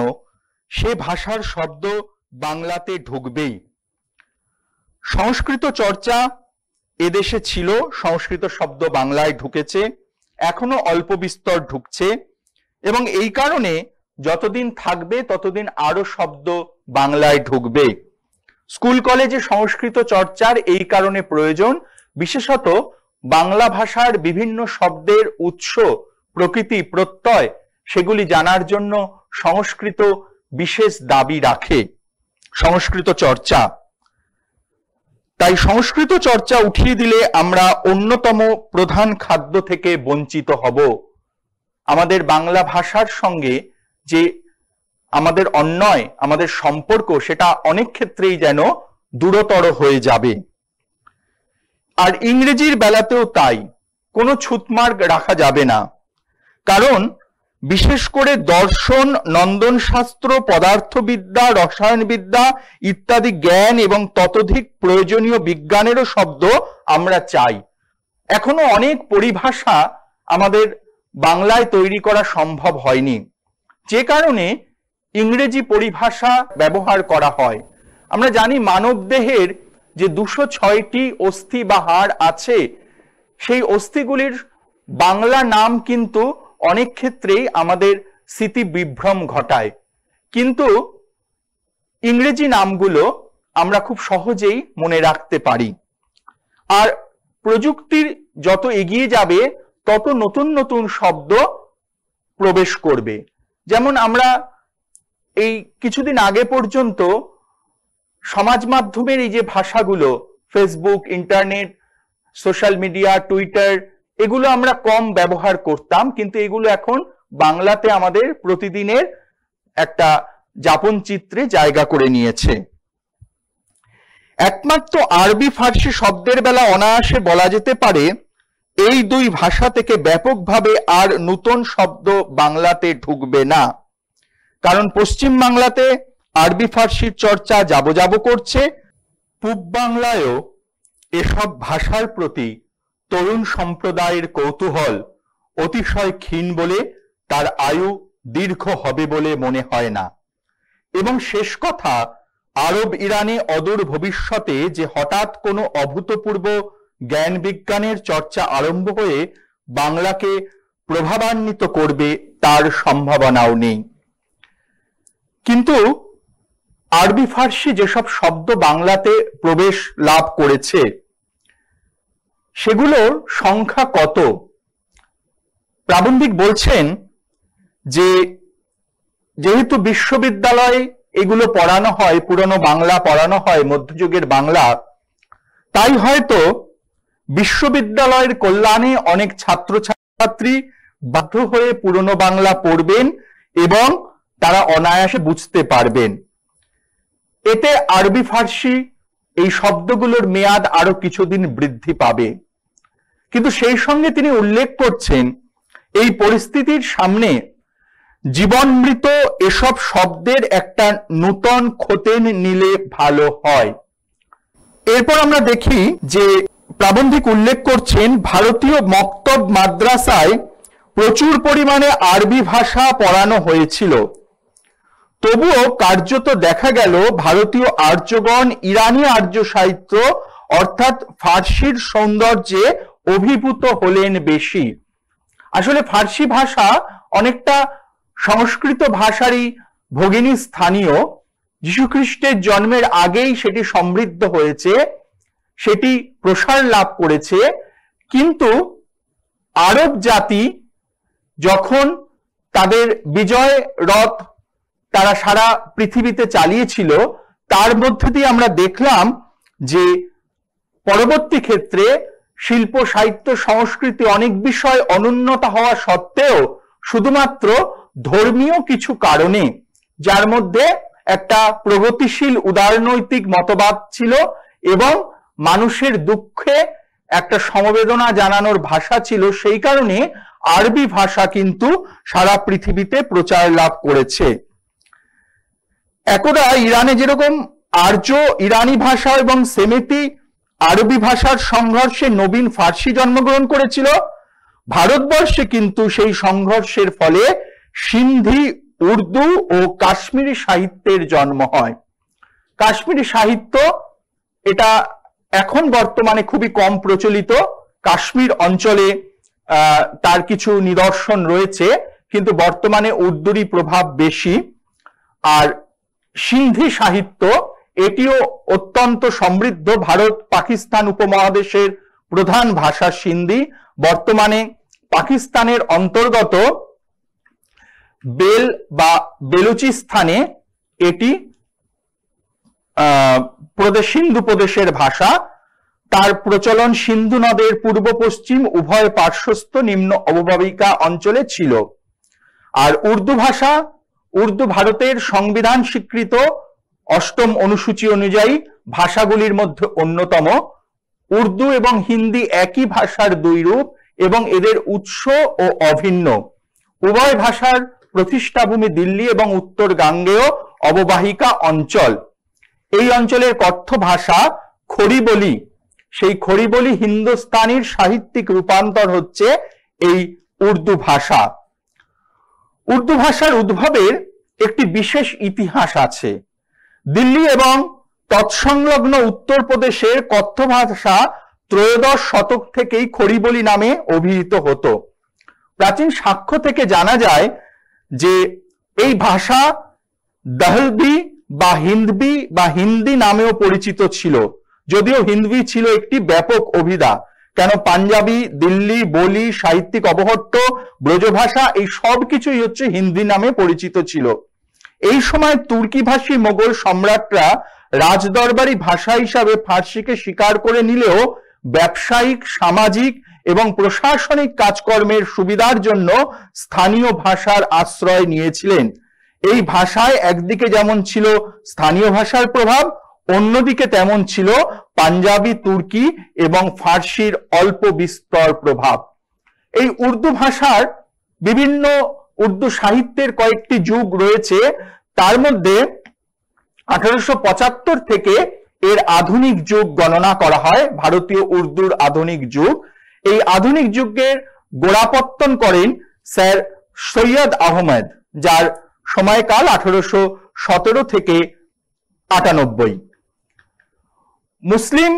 সে ভাষার শব্দ বাংলাতে ঢুকবেই সংস্কৃত চর্চা এদেশে ছিল সংস্কৃত শব্দ বাংলায় ঢুকেছে এখনো অল্প বিস্তর ঢুকছে এবং এই কারণে যতদিন থাকবে ততদিন আরো শব্দ বাংলায় ঢুকবে স্কুল কলেজে সংস্কৃত চর্চার এই কারণে প্রয়োজন বিশেষত বাংলা ভাষার বিভিন্ন শব্দের উৎস প্রকৃতি প্রত্যয় সেগুলি জানার জন্য সংস্কৃত বিশেষ দাবি রাখে সংস্কৃত চর্চা তাই সংস্কৃত চর্চা উঠিয়ে দিলে আমরা অন্যতম প্রধান খাদ্য থেকে বঞ্চিত হব আমাদের বাংলা ভাষার সঙ্গে যে আমাদের অন্যয় আমাদের সম্পর্ক সেটা অনেক ক্ষেত্রেই যেন দূরতর হয়ে যাবে আর ইংরেজির বেলাতেও তাই কোনো ছুতমার্গ রাখা যাবে না কারণ বিশেষ করে দর্শন নন্দনশাস্ত্র পদার্থবিদ্যা রসায়নবিদ্যা ইত্যাদি জ্ঞান এবং ততোধিক প্রয়োজনীয় বিজ্ঞানেরও শব্দ আমরা চাই এখনো অনেক পরিভাষা আমাদের বাংলায় তৈরি করা সম্ভব হয়নি যে কারণে ইংরেজি পরিভাষা ব্যবহার করা হয় আমরা জানি মানব দেহের যে দুশো ছয়টি অস্থি বা হাড় আছে সেই অস্থিগুলির বাংলা নাম কিন্তু অনেক ক্ষেত্রেই আমাদের স্মৃতি বিভ্রম ঘটায় কিন্তু ইংরেজি নামগুলো আমরা খুব সহজেই মনে রাখতে পারি আর প্রযুক্তির যত এগিয়ে যাবে তত নতুন নতুন শব্দ প্রবেশ করবে যেমন আমরা এই কিছুদিন আগে পর্যন্ত সমাজ মাধ্যমের এই যে ভাষাগুলো Facebook internet social media Twitter এগুলো আমরা কম ব্যবহার করতাম কিন্তু এগুলো এখন বাংলাতে আমাদের প্রতিদিনের একটা যাপন চিত্রে জায়গা করে নিয়েছে একমাত্র আরবি ফার্সি শব্দের বেলা অনায়াসে বলা যেতে পারে এই দুই ভাষা থেকে ব্যাপকভাবে আর নতুন শব্দ বাংলাতে ঢুকবে না কারণ পশ্চিম বাংলাতে আরবি ফার্সির চর্চা যাব যাব করছে পূব বাংলায়ও এসব ভাষার প্রতি তরুণ সম্প্রদায়ের কৌতূহল অতিশয় ক্ষীণ বলে তার আয়ু দীর্ঘ হবে বলে মনে হয় না এবং শেষ কথা আরব ইরানে অদূর ভবিষ্যতে যে হঠাৎ কোনো অভূতপূর্ব জ্ঞান বিজ্ঞানের চর্চা আরম্ভ হয়ে বাংলাকে প্রভাবান্বিত করবে তার সম্ভাবনাও নেই কিন্তু আরবি ফার্সি যেসব শব্দ বাংলাতে প্রবেশ লাভ করেছে সেগুলোর সংখ্যা কত প্রাবন্ধিক বলছেন যে যেহেতু বিশ্ববিদ্যালয়ে এগুলো পড়ানো হয় পুরনো বাংলা পড়ানো হয় মধ্যযুগের বাংলা তাই হয়তো বিশ্ববিদ্যালয়ের কল্যাণে অনেক ছাত্রছাত্রী বাধ্য হয়ে পুরনো বাংলা পড়বেন এবং তারা অনায়াসে বুঝতে পারবেন এতে আরবি ফার্সি এই শব্দগুলোর মেয়াদ আরো কিছুদিন বৃদ্ধি পাবে কিন্তু সেই সঙ্গে তিনি উল্লেখ করছেন এই পরিস্থিতির সামনে জীবনমৃত এসব শব্দের একটা নূতন খতেন নিলে ভালো হয় এরপর আমরা দেখি যে প্রাবন্ধিক উল্লেখ করছেন ভারতীয় মক্তব মাদ্রাসায় প্রচুর পরিমাণে আরবি ভাষা পড়ানো হয়েছিল তবুও কার্যত দেখা গেল ভারতীয় আর্যগণ ইরানি আর্য সাহিত্য অর্থাৎ ফার্সির সৌন্দর্যে অভিভূত হলেন বেশি আসলে ফার্সি ভাষা অনেকটা সংস্কৃত ভাষারই ভগিনী স্থানীয় যীশুখ্রিস্টের জন্মের আগেই সেটি সমৃদ্ধ হয়েছে সেটি প্রসার লাভ করেছে কিন্তু আরব জাতি যখন তাদের বিজয় রথ তারা সারা পৃথিবীতে চালিয়েছিল তার মধ্যে দিয়ে আমরা দেখলাম যে পরবর্তী ক্ষেত্রে শিল্প সাহিত্য সংস্কৃতি অনেক বিষয় অনুন্নতা হওয়া সত্ত্বেও শুধুমাত্র ধর্মীয় কিছু কারণে যার মধ্যে একটা প্রগতিশীল উদারনৈতিক মতবাদ ছিল এবং মানুষের দুঃখে একটা সমবেদনা জানানোর ভাষা ছিল সেই কারণে আরবি ভাষা কিন্তু সারা পৃথিবীতে প্রচার লাভ করেছে একদা ইরানে যেরকম আর্য ইরানি ভাষা এবং সেমিতি আরবি ভাষার সংঘর্ষে নবীন ফার্সি জন্মগ্রহণ করেছিল ভারতবর্ষে কিন্তু সেই সংঘর্ষের ফলে সিন্ধি উর্দু ও কাশ্মীরি সাহিত্যের জন্ম হয় কাশ্মীরি সাহিত্য এটা এখন বর্তমানে খুবই কম প্রচলিত কাশ্মীর অঞ্চলে তার কিছু নিদর্শন রয়েছে কিন্তু বর্তমানে উর্দুরই প্রভাব বেশি আর সিন্ধি সাহিত্য এটিও অত্যন্ত সমৃদ্ধ ভারত পাকিস্তান উপমহাদেশের প্রধান ভাষা সিন্ধি বর্তমানে পাকিস্তানের অন্তর্গত বেল বা বেলুচিস্তানে এটি প্রদেশ সিন্ধু প্রদেশের ভাষা তার প্রচলন সিন্ধু নদের পূর্ব পশ্চিম উভয় পার্শ্বস্থ নিম্ন অববাবিকা অঞ্চলে ছিল আর উর্দু ভাষা উর্দু ভারতের সংবিধান স্বীকৃত অষ্টম অনুসূচি অনুযায়ী ভাষাগুলির মধ্যে অন্যতম উর্দু এবং হিন্দি একই ভাষার দুই রূপ এবং এদের উৎস ও অভিন্ন উভয় ভাষার প্রতিষ্ঠাভূমি দিল্লি এবং উত্তর গাঙ্গেয় অববাহিকা অঞ্চল এই অঞ্চলের কথ্য ভাষা খড়িবলি সেই খড়িবলি হিন্দুস্তানির সাহিত্যিক রূপান্তর হচ্ছে এই উর্দু ভাষা উর্দু ভাষার উদ্ভবের একটি বিশেষ ইতিহাস আছে দিল্লি এবং তৎসংলগ্ন প্রদেশের কথ্য ভাষা ত্রয়োদশ শতক থেকেই খড়িবলি নামে অভিহিত হতো প্রাচীন সাক্ষ্য থেকে জানা যায় যে এই ভাষা দহলবি বা হিন্দবি বা হিন্দি নামেও পরিচিত ছিল যদিও হিন্দবি ছিল একটি ব্যাপক অভিধা কেন পাঞ্জাবি দিল্লি বলি সাহিত্যিক অবহট্ট ব্রজভাষা এই সব কিছুই হচ্ছে হিন্দি নামে পরিচিত ছিল এই সময় তুর্কিভাষী মোগল সম্রাটরা রাজদরবারি ভাষা হিসাবে ফার্সিকে স্বীকার করে নিলেও ব্যবসায়িক সামাজিক এবং প্রশাসনিক কাজকর্মের সুবিধার জন্য স্থানীয় ভাষার আশ্রয় নিয়েছিলেন এই ভাষায় একদিকে যেমন ছিল স্থানীয় ভাষার প্রভাব অন্যদিকে তেমন ছিল পাঞ্জাবি তুর্কি এবং ফার্সির অল্প বিস্তর প্রভাব এই উর্দু ভাষার বিভিন্ন উর্দু সাহিত্যের কয়েকটি যুগ রয়েছে তার মধ্যে আঠারোশো থেকে এর আধুনিক যুগ গণনা করা হয় ভারতীয় উর্দুর আধুনিক যুগ এই আধুনিক যুগের গোড়াপত্তন করেন স্যার সৈয়দ আহমেদ যার সময়কাল আঠারোশো থেকে আটানব্বই মুসলিম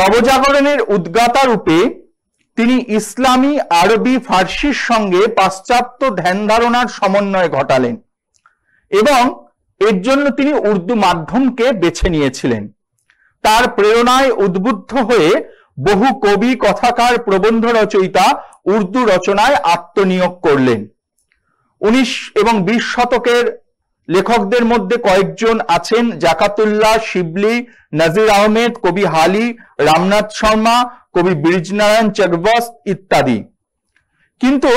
নবজাগরণের উদ্গাতা রূপে তিনি ইসলামী আরবি ফার্সির সঙ্গে পাশ্চাত্য ধ্যান ধারণার সমন্বয় ঘটালেন এবং এর জন্য তিনি উর্দু মাধ্যমকে বেছে নিয়েছিলেন তার প্রেরণায় উদ্বুদ্ধ হয়ে বহু কবি কথাকার প্রবন্ধ রচয়িতা উর্দু রচনায় আত্মনিয়োগ করলেন উনিশ এবং বিশ শতকের লেখকদের মধ্যে কয়েকজন আছেন জাকাতুল্লাহ শিবলি নাজির আহমেদ কবি হালি রামনাথ শর্মা কবি ব্রিজনারায়ণ চকবস ইত্যাদি কিন্তু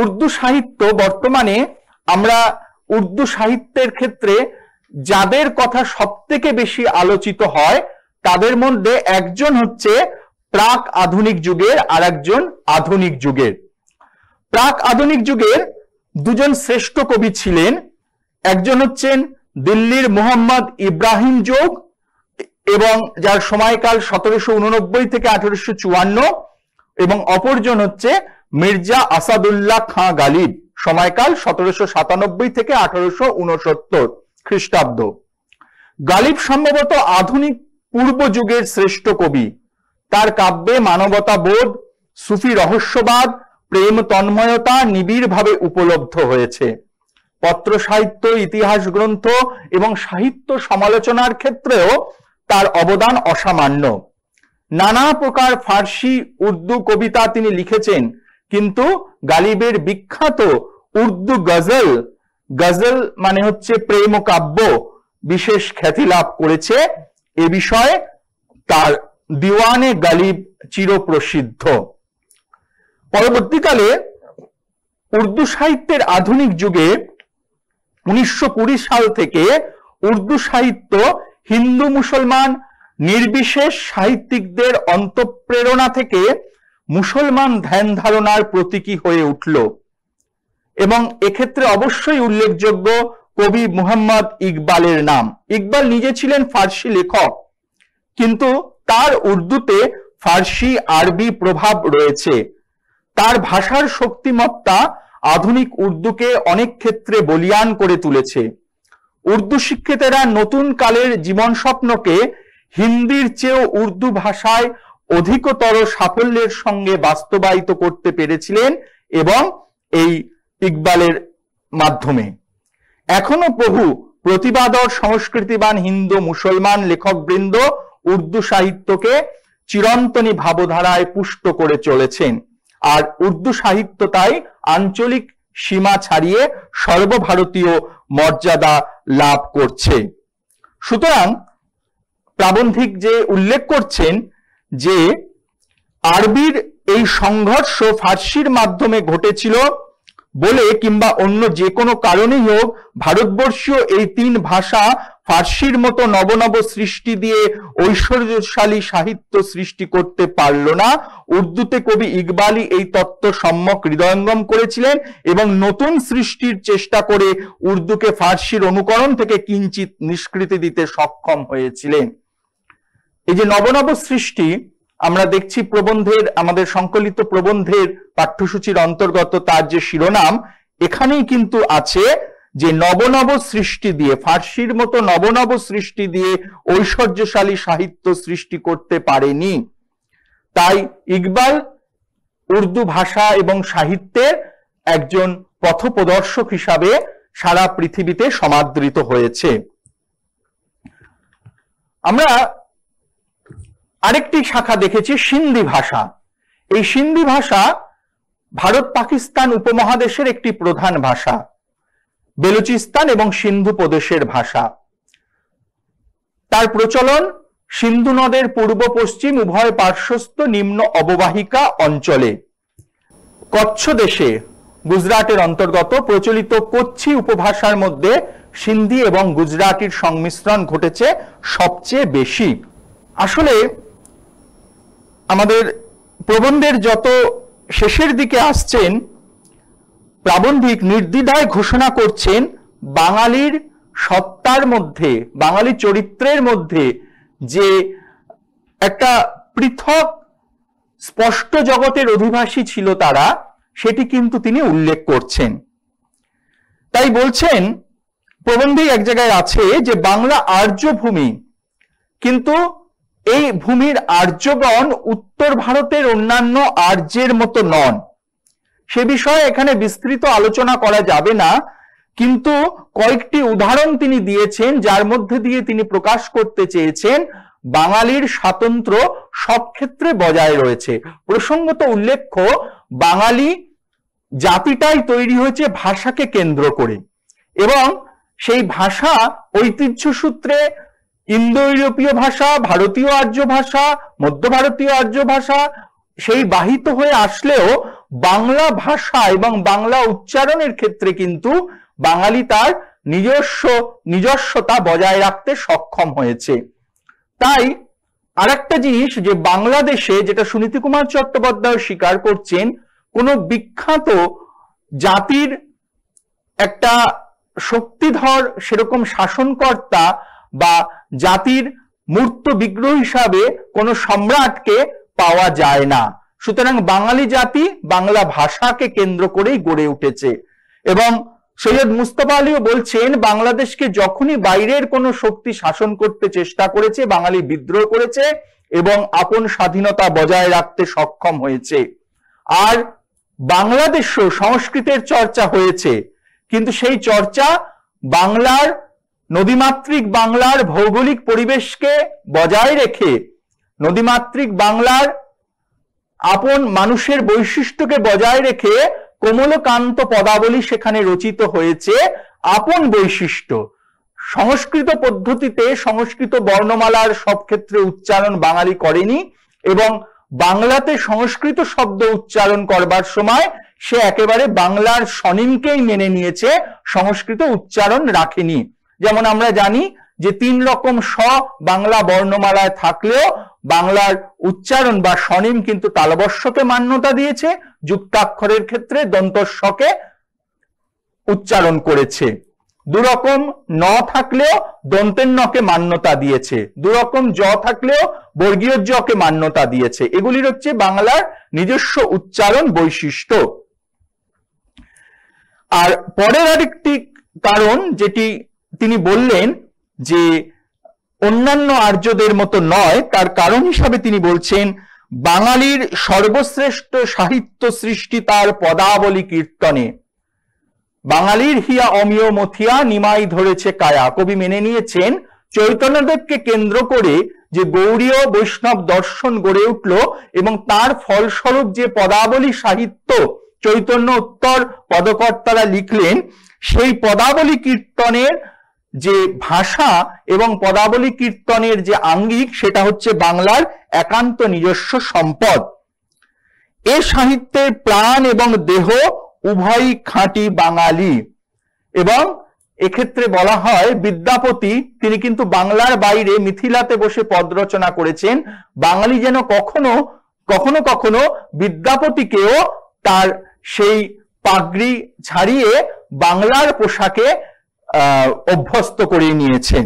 উর্দু সাহিত্য বর্তমানে আমরা উর্দু সাহিত্যের ক্ষেত্রে যাদের কথা সব থেকে বেশি আলোচিত হয় তাদের মধ্যে একজন হচ্ছে প্রাক আধুনিক যুগের আর একজন আধুনিক যুগের প্রাক আধুনিক যুগের দুজন শ্রেষ্ঠ কবি ছিলেন একজন হচ্ছেন দিল্লির মোহাম্মদ ইব্রাহিম যোগ এবং যার সময়কাল সতেরোশো উননব্বই থেকে আঠারোশো চুয়ান্ন এবং অপরজন হচ্ছে মির্জা আসাদুল্লাহ খাঁ গালিব সময়কাল সতেরোশো সাতানব্বই থেকে আঠারোশো উনসত্তর খ্রিস্টাব্দ গালিব সম্ভবত আধুনিক পূর্ব যুগের শ্রেষ্ঠ কবি তার কাব্যে মানবতা বোধ সুফি রহস্যবাদ প্রেম তন্ময়তা নিবিড়ভাবে উপলব্ধ হয়েছে পত্র সাহিত্য ইতিহাস গ্রন্থ এবং সাহিত্য সমালোচনার ক্ষেত্রেও তার অবদান অসামান্য নানা প্রকার ফার্সি উর্দু কবিতা তিনি লিখেছেন কিন্তু গালিবের বিখ্যাত উর্দু গজল গজল মানে হচ্ছে প্রেম কাব্য বিশেষ খ্যাতি লাভ করেছে এ বিষয়ে তার দিওয়ানে গালিব চিরপ্রসিদ্ধ পরবর্তীকালে উর্দু সাহিত্যের আধুনিক যুগে উনিশশো সাল থেকে উর্দু সাহিত্য হিন্দু মুসলমান নির্বিশেষ সাহিত্যিকদের অন্তঃপ্রেরণা থেকে মুসলমান ধ্যান ধারণার প্রতীকী হয়ে উঠল এবং এক্ষেত্রে অবশ্যই উল্লেখযোগ্য কবি মুহাম্মদ ইকবালের নাম ইকবাল নিজে ছিলেন ফার্সি লেখক কিন্তু তার উর্দুতে ফার্সি আরবি প্রভাব রয়েছে তার ভাষার শক্তিমত্তা আধুনিক উর্দুকে অনেক ক্ষেত্রে বলিয়ান করে তুলেছে উর্দু শিক্ষিতেরা নতুন কালের জীবন স্বপ্নকে হিন্দির চেয়েও উর্দু ভাষায় অধিকতর সাফল্যের সঙ্গে বাস্তবায়িত করতে পেরেছিলেন এবং এই ইকবালের মাধ্যমে এখনো প্রভু প্রতিবাদর সংস্কৃতিবান হিন্দু মুসলমান লেখকবৃন্দ উর্দু সাহিত্যকে চিরন্তনী ভাবধারায় পুষ্ট করে চলেছেন আর উর্দু সাহিত্য তাই আঞ্চলিক সীমা ছাড়িয়ে সর্বভারতীয় মর্যাদা লাভ করছে সুতরাং প্রাবন্ধিক যে উল্লেখ করছেন যে আরবির এই সংঘর্ষ ফার্সির মাধ্যমে ঘটেছিল বলে কিংবা অন্য যে কোনো কারণেই হোক ভারতবর্ষীয় এই তিন ভাষা ফার্সির মতো নবনব সৃষ্টি দিয়ে ঐশ্বর্যশালী সাহিত্য সৃষ্টি করতে পারল না উর্দুতে কবি ইকবালই এই তত্ত্ব সম্যক হৃদয়ঙ্গম করেছিলেন এবং নতুন সৃষ্টির চেষ্টা করে উর্দুকে ফার্সির অনুকরণ থেকে কিঞ্চিত নিষ্কৃতি দিতে সক্ষম হয়েছিলেন এই যে নবনব সৃষ্টি আমরা দেখছি প্রবন্ধের আমাদের সংকলিত প্রবন্ধের পাঠ্যসূচির অন্তর্গত তার যে শিরোনাম এখানেই কিন্তু আছে যে নবনব সৃষ্টি দিয়ে ফার্সির মতো নবনব সৃষ্টি দিয়ে ঐশ্বর্যশালী সাহিত্য সৃষ্টি করতে পারেনি তাই ইকবাল উর্দু ভাষা এবং সাহিত্যের একজন পথপ্রদর্শক হিসাবে সারা পৃথিবীতে সমাদৃত হয়েছে আমরা আরেকটি শাখা দেখেছি সিন্ধি ভাষা এই সিন্ধি ভাষা ভারত পাকিস্তান উপমহাদেশের একটি প্রধান ভাষা বেলুচিস্তান এবং সিন্ধু প্রদেশের ভাষা তার প্রচলন সিন্ধু নদের পূর্ব পশ্চিম উভয় পার্শ্বস্থ নিম্ন অববাহিকা অঞ্চলে কচ্ছ দেশে গুজরাটের অন্তর্গত প্রচলিত কচ্ছি উপভাষার মধ্যে সিন্ধি এবং গুজরাটির সংমিশ্রণ ঘটেছে সবচেয়ে বেশি আসলে আমাদের প্রবন্ধের যত শেষের দিকে আসছেন প্রাবন্ধিক নির্দ্বিধায় ঘোষণা করছেন বাঙালির সত্তার মধ্যে বাঙালি চরিত্রের মধ্যে যে একটা পৃথক স্পষ্ট জগতের অধিবাসী ছিল তারা সেটি কিন্তু তিনি উল্লেখ করছেন তাই বলছেন প্রবন্ধে এক জায়গায় আছে যে বাংলা আর্য ভূমি কিন্তু এই ভূমির আর্যগণ উত্তর ভারতের অন্যান্য আর্যের মতো নন সে বিষয়ে এখানে বিস্তৃত আলোচনা করা যাবে না কিন্তু কয়েকটি উদাহরণ তিনি দিয়েছেন যার মধ্যে দিয়ে তিনি প্রকাশ করতে চেয়েছেন বাঙালির স্বাতন্ত্র সব ক্ষেত্রে বজায় রয়েছে প্রসঙ্গত উল্লেখ্য বাঙালি জাতিটাই তৈরি হয়েছে ভাষাকে কেন্দ্র করে এবং সেই ভাষা ঐতিহ্য সূত্রে ইন্দো ইউরোপীয় ভাষা ভারতীয় আর্য ভাষা মধ্য ভারতীয় আর্য ভাষা সেই বাহিত হয়ে আসলেও বাংলা ভাষা এবং বাংলা উচ্চারণের ক্ষেত্রে কিন্তু বাঙালি তার নিজস্ব নিজস্বতা বজায় রাখতে সক্ষম হয়েছে তাই আরেকটা জিনিস যে বাংলাদেশে যেটা সুনীতি কুমার চট্টোপাধ্যায় স্বীকার করছেন কোন বিখ্যাত জাতির একটা শক্তিধর সেরকম শাসনকর্তা বা জাতির মূর্ত বিগ্রহ হিসাবে কোন সম্রাটকে পাওয়া যায় না সুতরাং বাঙালি জাতি বাংলা ভাষাকে কেন্দ্র করেই গড়ে উঠেছে এবং সৈয়দ মুস্তফা আলীও বলছেন বাংলাদেশকে যখনই বাইরের কোনো শক্তি শাসন করতে চেষ্টা করেছে বাঙালি বিদ্রোহ করেছে এবং আপন স্বাধীনতা বজায় রাখতে সক্ষম হয়েছে আর বাংলাদেশও সংস্কৃতের চর্চা হয়েছে কিন্তু সেই চর্চা বাংলার নদীমাত্রিক বাংলার ভৌগোলিক পরিবেশকে বজায় রেখে নদীমাতৃক বাংলার আপন মানুষের বৈশিষ্ট্যকে বজায় রেখে কোমলকান্ত পদাবলী সেখানে রচিত হয়েছে আপন বৈশিষ্ট্য সংস্কৃত পদ্ধতিতে সংস্কৃত বর্ণমালার সব ক্ষেত্রে উচ্চারণ বাঙালি করেনি এবং বাংলাতে সংস্কৃত শব্দ উচ্চারণ করবার সময় সে একেবারে বাংলার স্বনিমকেই মেনে নিয়েছে সংস্কৃত উচ্চারণ রাখেনি যেমন আমরা জানি যে তিন রকম স বাংলা বর্ণমালায় থাকলেও বাংলার উচ্চারণ বা স্বনিম কিন্তু তালবস্যকে মান্যতা দিয়েছে যুক্তাক্ষরের ক্ষেত্রে দন্তস্বকে উচ্চারণ করেছে দুরকম ন থাকলেও দন্তের নকে মান্যতা দিয়েছে দুরকম জ থাকলেও বর্গীয় জকে মান্যতা দিয়েছে এগুলির হচ্ছে বাংলার নিজস্ব উচ্চারণ বৈশিষ্ট্য আর পরের আরেকটি কারণ যেটি তিনি বললেন যে অন্যান্য আর্যদের মতো নয় তার কারণ হিসাবে তিনি বলছেন বাঙালির সর্বশ্রেষ্ঠ সাহিত্য সৃষ্টি তার পদাবলী কীর্তনে বাঙালির হিয়া অমীয় মথিয়া নিমাই ধরেছে কায়া কবি মেনে নিয়েছেন চৈতন্যদেবকে কেন্দ্র করে যে গৌরীয় বৈষ্ণব দর্শন গড়ে উঠল এবং তার ফলস্বরূপ যে পদাবলী সাহিত্য চৈতন্য উত্তর পদকর্তারা লিখলেন সেই পদাবলী কীর্তনের যে ভাষা এবং পদাবলী কীর্তনের যে আঙ্গিক সেটা হচ্ছে বাংলার একান্ত নিজস্ব সম্পদ এ সাহিত্যের প্রাণ এবং দেহ উভয়ই খাঁটি বাঙালি এবং এক্ষেত্রে বলা হয় বিদ্যাপতি তিনি কিন্তু বাংলার বাইরে মিথিলাতে বসে পদ রচনা করেছেন বাঙালি যেন কখনো কখনো কখনো বিদ্যাপতিকেও তার সেই পাগড়ি ছাড়িয়ে বাংলার পোশাকে অভ্যস্ত করে নিয়েছেন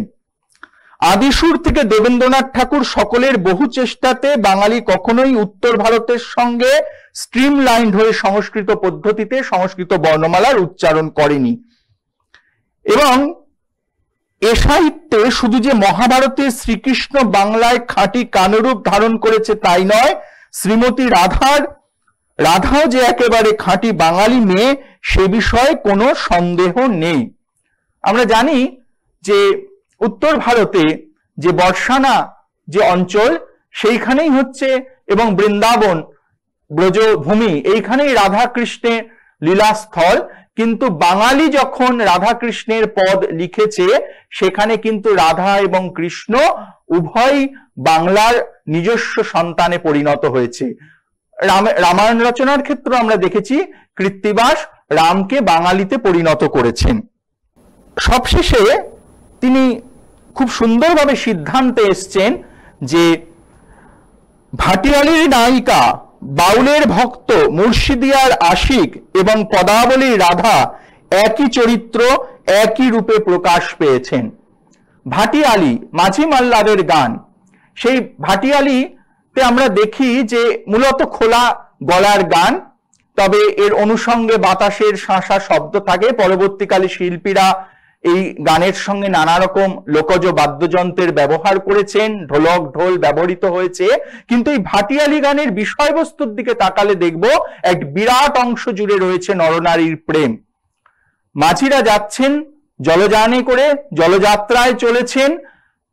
আদিসুর থেকে দেবেন্দ্রনাথ ঠাকুর সকলের বহু চেষ্টাতে বাঙালি কখনোই উত্তর ভারতের সঙ্গে স্ট্রিম লাইন হয়ে সংস্কৃত পদ্ধতিতে সংস্কৃত বর্ণমালার উচ্চারণ করেনি এবং এ সাহিত্যে শুধু যে মহাভারতের শ্রীকৃষ্ণ বাংলায় খাঁটি কানরূপ ধারণ করেছে তাই নয় শ্রীমতী রাধার রাধাও যে একেবারে খাঁটি বাঙালি মেয়ে সে বিষয়ে কোনো সন্দেহ নেই আমরা জানি যে উত্তর ভারতে যে বর্ষানা যে অঞ্চল সেইখানেই হচ্ছে এবং বৃন্দাবন ব্রজভূমি এইখানেই রাধা কৃষ্ণের লীলাস্থল কিন্তু বাঙালি যখন রাধা কৃষ্ণের পদ লিখেছে সেখানে কিন্তু রাধা এবং কৃষ্ণ উভয় বাংলার নিজস্ব সন্তানে পরিণত হয়েছে রামায়ণ রচনার ক্ষেত্রে আমরা দেখেছি কৃত্তিবাস রামকে বাঙালিতে পরিণত করেছেন সবশেষে তিনি খুব সুন্দরভাবে সিদ্ধান্তে এসছেন যে ভাটিয়ালির নায়িকা বাউলের ভক্ত মুর্শিদিয়ার আশিক এবং পদাবলী রাধা একই চরিত্র একই রূপে প্রকাশ পেয়েছেন ভাটিয়ালি মাঝি মাল্লাদের গান সেই ভাটিয়ালিতে আমরা দেখি যে মূলত খোলা গলার গান তবে এর অনুষঙ্গে বাতাসের শাঁসা শব্দ থাকে পরবর্তীকালে শিল্পীরা এই গানের সঙ্গে নানা রকম লোকজ বাদ্যযন্ত্রের ব্যবহার করেছেন ঢোলক ঢোল ব্যবহৃত হয়েছে কিন্তু এই ভাটিয়ালি গানের বিষয়বস্তুর দিকে তাকালে দেখব এক বিরাট অংশ জুড়ে রয়েছে নরনারীর প্রেম মাঝিরা যাচ্ছেন জলযানে করে জলযাত্রায় চলেছেন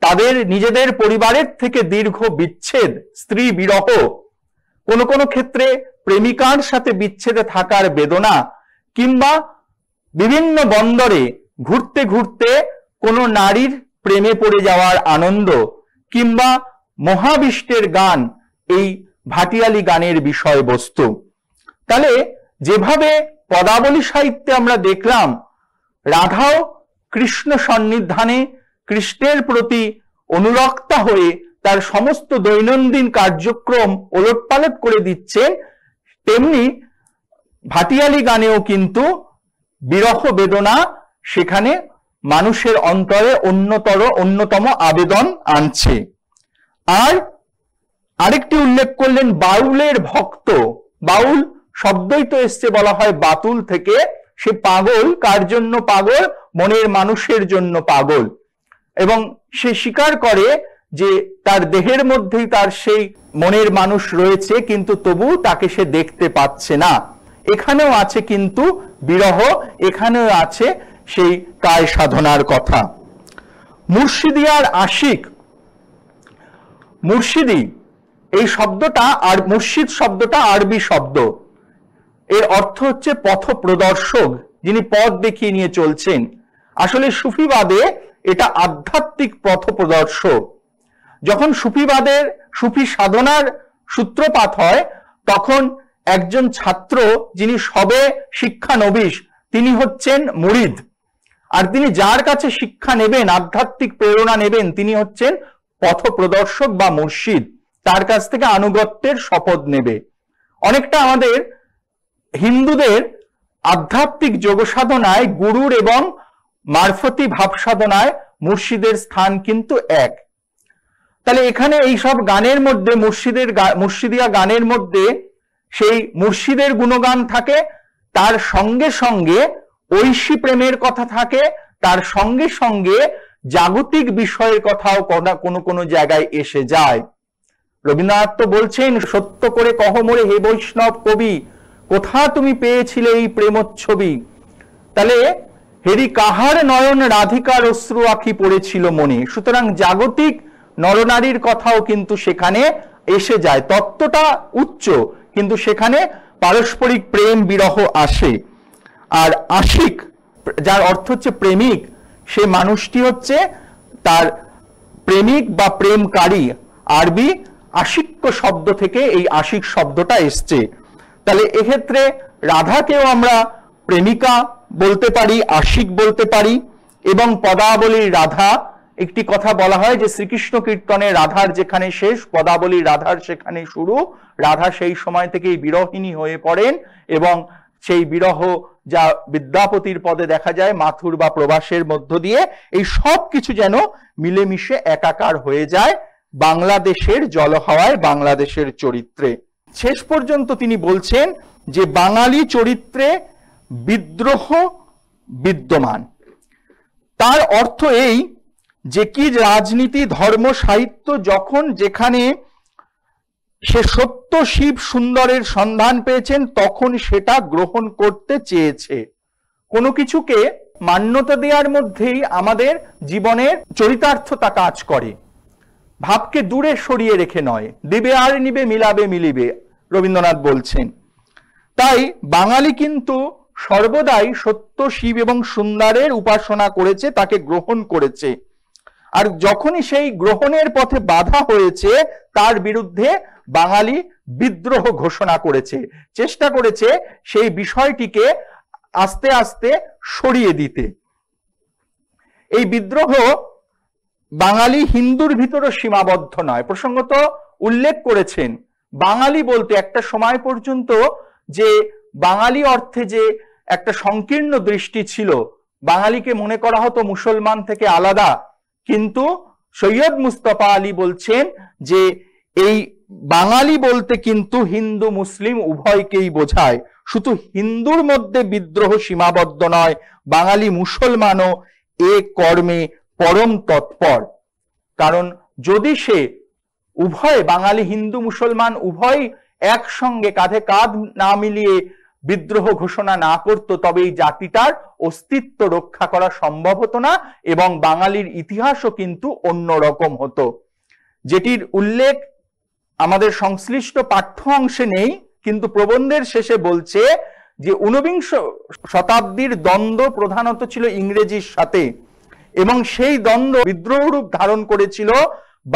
তাদের নিজেদের পরিবারের থেকে দীর্ঘ বিচ্ছেদ স্ত্রী বিরহ কোনো কোনো ক্ষেত্রে প্রেমিকার সাথে বিচ্ছেদে থাকার বেদনা কিংবা বিভিন্ন বন্দরে ঘুরতে ঘুরতে কোনো নারীর প্রেমে পড়ে যাওয়ার আনন্দ কিংবা মহাবিষ্টের গান এই ভাটিয়ালি গানের বিষয়বস্তু তাহলে যেভাবে পদাবলী সাহিত্যে আমরা দেখলাম রাধাও কৃষ্ণ সন্নিধানে কৃষ্ণের প্রতি অনুরক্তা হয়ে তার সমস্ত দৈনন্দিন কার্যক্রম ওলটপালট করে দিচ্ছে তেমনি ভাটিয়ালি গানেও কিন্তু বিরহ বেদনা সেখানে মানুষের অন্তরে অন্যতর অন্যতম আবেদন আনছে আর আরেকটি উল্লেখ করলেন বাউলের ভক্ত বাউল শব্দই তো এসছে বলা হয় বাতুল থেকে সে পাগল কার জন্য পাগল মনের মানুষের জন্য পাগল এবং সে স্বীকার করে যে তার দেহের মধ্যেই তার সেই মনের মানুষ রয়েছে কিন্তু তবু তাকে সে দেখতে পাচ্ছে না এখানেও আছে কিন্তু বিরহ এখানেও আছে সেই কায় সাধনার কথা মুর্শিদিয়ার আশিক মুর্শিদি এই শব্দটা আর মুর্শিদ শব্দটা আরবি শব্দ এর অর্থ হচ্ছে পথ প্রদর্শক যিনি পথ দেখিয়ে নিয়ে চলছেন আসলে সুফিবাদে এটা আধ্যাত্মিক পথ প্রদর্শক যখন সুফিবাদের সুফি সাধনার সূত্রপাত হয় তখন একজন ছাত্র যিনি সবে শিক্ষানবিশ তিনি হচ্ছেন মুরিদ আর তিনি যার কাছে শিক্ষা নেবেন আধ্যাত্মিক প্রেরণা নেবেন তিনি হচ্ছেন পথ প্রদর্শক বা মসজিদ তার কাছ থেকে আনুগত্যের শপথ নেবে অনেকটা আমাদের হিন্দুদের আধ্যাত্মিক যোগসাধনায় গুরুর এবং মারফতি ভাব সাধনায় মুর্শিদের স্থান কিন্তু এক তাহলে এখানে এই সব গানের মধ্যে মুর্শিদের মুর্শিদিয়া গানের মধ্যে সেই মুর্শিদের গুণগান থাকে তার সঙ্গে সঙ্গে ঐশী প্রেমের কথা থাকে তার সঙ্গে সঙ্গে জাগতিক বিষয়ের কথাও কোনো কোনো জায়গায় এসে যায় রবীন্দ্রনাথ তো বলছেন সত্য করে কহ মরে হে বৈষ্ণব কবি কোথা তুমি পেয়েছিলে এই প্রেমচ্ছবি তাহলে হেরি কাহার নয়ন রাধিকার অশ্রু আখি পড়েছিল মনে সুতরাং জাগতিক নরনারীর কথাও কিন্তু সেখানে এসে যায় তত্ত্বটা উচ্চ কিন্তু সেখানে পারস্পরিক প্রেম বিরহ আসে আর আশিক যার অর্থ হচ্ছে প্রেমিক সে মানুষটি হচ্ছে তার প্রেমিক বা প্রেমকারী আরবি আশিক্য শব্দ থেকে এই আশিক শব্দটা এসছে তাহলে এক্ষেত্রে রাধাকেও আমরা প্রেমিকা বলতে পারি আশিক বলতে পারি এবং পদাবলীর রাধা একটি কথা বলা হয় যে শ্রীকৃষ্ণ কীর্তনে রাধার যেখানে শেষ পদাবলী রাধার সেখানে শুরু রাধা সেই সময় থেকেই বিরহিনী হয়ে পড়েন এবং সেই বিরহ যা বিদ্যাপতির পদে দেখা যায় মাথুর বা প্রবাসের মধ্য দিয়ে এই সব কিছু যেন মিলেমিশে একাকার হয়ে যায় বাংলাদেশের জলহাওয়ায় বাংলাদেশের চরিত্রে শেষ পর্যন্ত তিনি বলছেন যে বাঙালি চরিত্রে বিদ্রোহ বিদ্যমান তার অর্থ এই যে কি রাজনীতি ধর্ম সাহিত্য যখন যেখানে সে সত্য শিব সুন্দরের সন্ধান পেয়েছেন তখন সেটা গ্রহণ করতে চেয়েছে কোনো কিছুকে মান্যতা দেওয়ার মধ্যেই আমাদের জীবনের চরিতার্থতা কাজ করে ভাবকে দূরে সরিয়ে রেখে নয় দিবে আর নিবে মিলাবে মিলিবে রবীন্দ্রনাথ বলছেন তাই বাঙালি কিন্তু সর্বদাই সত্য শিব এবং সুন্দরের উপাসনা করেছে তাকে গ্রহণ করেছে আর যখনই সেই গ্রহণের পথে বাধা হয়েছে তার বিরুদ্ধে বাঙালি বিদ্রোহ ঘোষণা করেছে চেষ্টা করেছে সেই বিষয়টিকে আস্তে আস্তে সরিয়ে দিতে এই বিদ্রোহ বাঙালি হিন্দুর ভিতরে সীমাবদ্ধ নয় প্রসঙ্গত উল্লেখ করেছেন বাঙালি বলতে একটা সময় পর্যন্ত যে বাঙালি অর্থে যে একটা সংকীর্ণ দৃষ্টি ছিল বাঙালিকে মনে করা হতো মুসলমান থেকে আলাদা কিন্তু সৈয়দ মুস্তফা আলী বলছেন যে এই বাঙালি বলতে কিন্তু হিন্দু মুসলিম উভয়কেই বোঝায় শুধু হিন্দুর মধ্যে বিদ্রোহ সীমাবদ্ধ নয় বাঙালি মুসলমানও এ কর্মে পরম তৎপর কারণ যদি সে উভয় বাঙালি হিন্দু মুসলমান উভয় একসঙ্গে কাঁধে কাঁধ না মিলিয়ে বিদ্রোহ ঘোষণা না করত তবে এই জাতিটার অস্তিত্ব রক্ষা করা সম্ভব হতো না এবং বাঙালির ইতিহাসও কিন্তু অন্যরকম হতো যেটির উল্লেখ আমাদের সংশ্লিষ্ট পাঠ্য অংশে নেই কিন্তু প্রবন্ধের শেষে বলছে যে ঊনবিংশ শতাব্দীর দ্বন্দ্ব প্রধানত ছিল ইংরেজির সাথে এবং সেই দ্বন্দ্ব বিদ্রোহ রূপ ধারণ করেছিল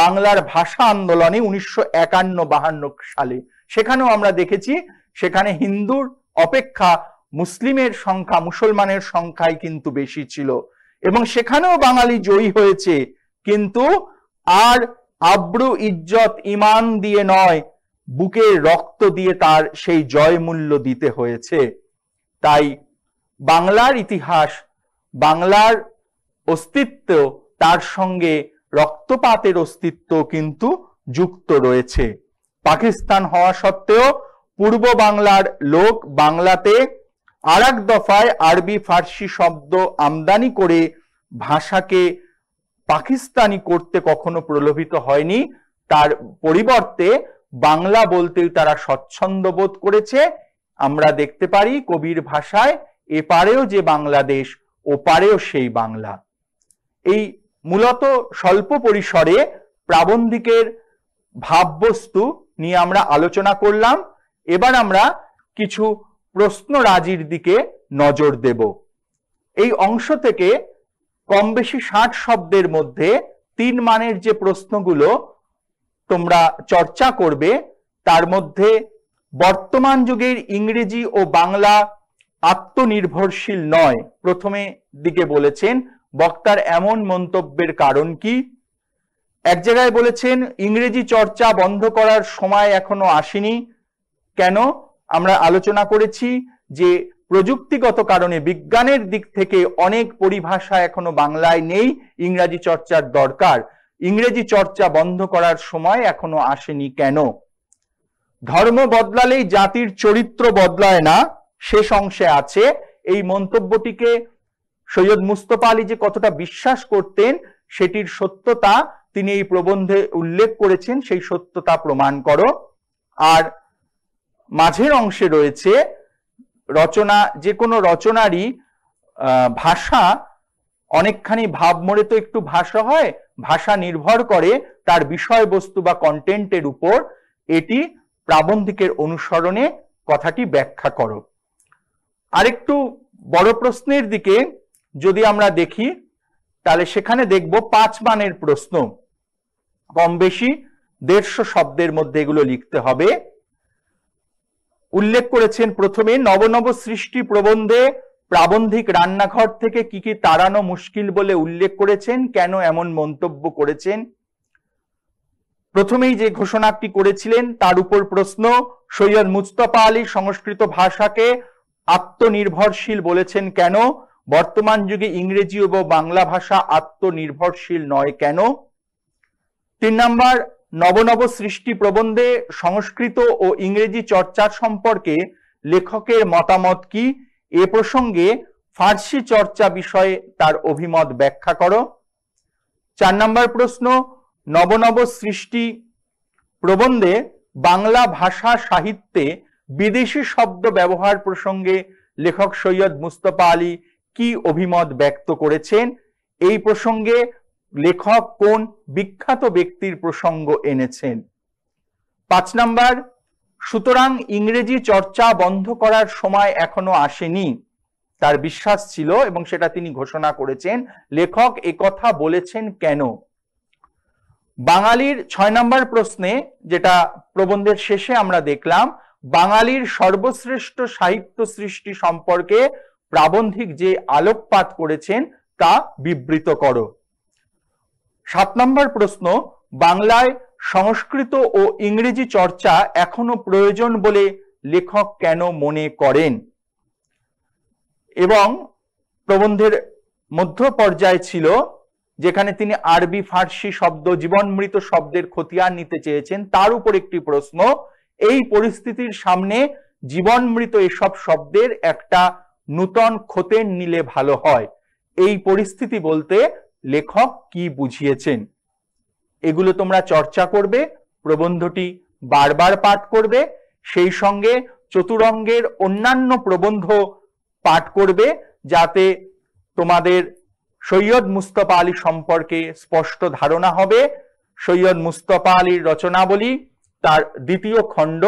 বাংলার ভাষা আন্দোলনে উনিশশো একান্ন বাহান্ন সালে সেখানেও আমরা দেখেছি সেখানে হিন্দুর অপেক্ষা মুসলিমের সংখ্যা মুসলমানের সংখ্যাই কিন্তু বেশি ছিল এবং সেখানেও বাঙালি জয়ী হয়েছে কিন্তু আর আব্রু ইজ্জত ইমান দিয়ে নয় বুকের রক্ত দিয়ে তার সেই জয় মূল্য দিতে হয়েছে তাই বাংলার ইতিহাস বাংলার অস্তিত্ব তার সঙ্গে রক্তপাতের অস্তিত্ব কিন্তু যুক্ত রয়েছে পাকিস্তান হওয়া সত্ত্বেও পূর্ব বাংলার লোক বাংলাতে আর এক দফায় আরবি ফার্সি শব্দ আমদানি করে ভাষাকে পাকিস্তানি করতে কখনো প্রলোভিত হয়নি তার পরিবর্তে বাংলা বলতেই তারা স্বচ্ছন্দ বোধ করেছে আমরা দেখতে পারি কবির ভাষায় এপারেও যে বাংলাদেশ ওপারেও সেই বাংলা এই মূলত স্বল্প পরিসরে প্রাবন্ধিকের ভাববস্তু নিয়ে আমরা আলোচনা করলাম এবার আমরা কিছু প্রশ্ন রাজির দিকে নজর দেব এই অংশ থেকে কম বেশি ষাট শব্দের মধ্যে তিন মানের যে প্রশ্নগুলো তোমরা চর্চা করবে তার মধ্যে বর্তমান যুগের ইংরেজি ও বাংলা আত্মনির্ভরশীল নয় প্রথমে দিকে বলেছেন বক্তার এমন মন্তব্যের কারণ কি এক জায়গায় বলেছেন ইংরেজি চর্চা বন্ধ করার সময় এখনো আসেনি কেন আমরা আলোচনা করেছি যে প্রযুক্তিগত কারণে বিজ্ঞানের দিক থেকে অনেক পরিভাষা এখনো বাংলায় নেই ইংরাজি চর্চার দরকার ইংরেজি চর্চা বন্ধ করার সময় এখনো আসেনি কেন ধর্ম বদলালেই জাতির চরিত্র বদলায় না সে অংশে আছে এই মন্তব্যটিকে সৈয়দ মুস্তফা আলী যে কতটা বিশ্বাস করতেন সেটির সত্যতা তিনি এই প্রবন্ধে উল্লেখ করেছেন সেই সত্যতা প্রমাণ করো আর মাঝের অংশে রয়েছে রচনা যে কোনো রচনারই ভাষা অনেকখানি ভাব মরে তো একটু ভাষা হয় ভাষা নির্ভর করে তার বিষয়বস্তু বা কন্টেন্টের উপর এটি প্রাবন্ধিকের অনুসরণে কথাটি ব্যাখ্যা করো আরেকটু বড় প্রশ্নের দিকে যদি আমরা দেখি তাহলে সেখানে দেখব পাঁচ মানের প্রশ্ন কম বেশি দেড়শো শব্দের মধ্যে এগুলো লিখতে হবে উল্লেখ করেছেন প্রথমে নবনব সৃষ্টি প্রবন্ধে প্রাবন্ধিক রান্নাঘর থেকে কি কি তাড়ানো মুশকিল বলে উল্লেখ করেছেন কেন এমন মন্তব্য করেছেন প্রথমেই যে ঘোষণাটি করেছিলেন তার উপর প্রশ্ন সৈয়দ মুস্তফা আলী সংস্কৃত ভাষাকে আত্মনির্ভরশীল বলেছেন কেন বর্তমান যুগে ইংরেজি ও বাংলা ভাষা আত্মনির্ভরশীল নয় কেন তিন নাম্বার নবনব সৃষ্টি প্রবন্ধে সংস্কৃত ও ইংরেজি চর্চার সম্পর্কে লেখকের মতামত কি এ প্রসঙ্গে ফার্সি চর্চা বিষয়ে তার অভিমত ব্যাখ্যা করো চার নম্বর প্রশ্ন নবনব সৃষ্টি প্রবন্ধে বাংলা ভাষা সাহিত্যে বিদেশি শব্দ ব্যবহার প্রসঙ্গে লেখক সৈয়দ মুস্তফা আলী কি অভিমত ব্যক্ত করেছেন এই প্রসঙ্গে লেখক কোন বিখ্যাত ব্যক্তির প্রসঙ্গ এনেছেন পাঁচ নাম্বার সুতরাং ইংরেজি চর্চা বন্ধ করার সময় এখনো আসেনি তার বিশ্বাস ছিল এবং সেটা তিনি ঘোষণা করেছেন লেখক কথা বলেছেন কেন বাঙালির ছয় নম্বর প্রশ্নে যেটা প্রবন্ধের শেষে আমরা দেখলাম বাঙালির সর্বশ্রেষ্ঠ সাহিত্য সৃষ্টি সম্পর্কে প্রাবন্ধিক যে আলোকপাত করেছেন তা বিবৃত করো সাত নম্বর প্রশ্ন বাংলায় সংস্কৃত ও ইংরেজি চর্চা এখনো প্রয়োজন বলে লেখক কেন মনে করেন এবং প্রবন্ধের মধ্য পর্যায়ে ছিল যেখানে তিনি আরবি ফার্সি শব্দ জীবনমৃত শব্দের খতিয়ান নিতে চেয়েছেন তার উপর একটি প্রশ্ন এই পরিস্থিতির সামনে জীবনমৃত এসব শব্দের একটা নূতন খতেন নিলে ভালো হয় এই পরিস্থিতি বলতে লেখক কি বুঝিয়েছেন এগুলো তোমরা চর্চা করবে প্রবন্ধটি বারবার পাঠ করবে সেই সঙ্গে চতুরঙ্গের অন্যান্য প্রবন্ধ পাঠ করবে যাতে তোমাদের সৈয়দ মুস্তফা আলী সম্পর্কে স্পষ্ট ধারণা হবে সৈয়দ মুস্তফা আলীর রচনাবলী তার দ্বিতীয় খণ্ড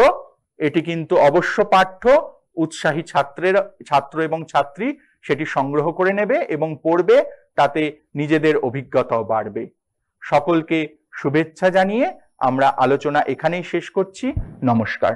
এটি কিন্তু অবশ্য পাঠ্য উৎসাহী ছাত্রের ছাত্র এবং ছাত্রী সেটি সংগ্রহ করে নেবে এবং পড়বে তাতে নিজেদের অভিজ্ঞতাও বাড়বে সকলকে শুভেচ্ছা জানিয়ে আমরা আলোচনা এখানেই শেষ করছি নমস্কার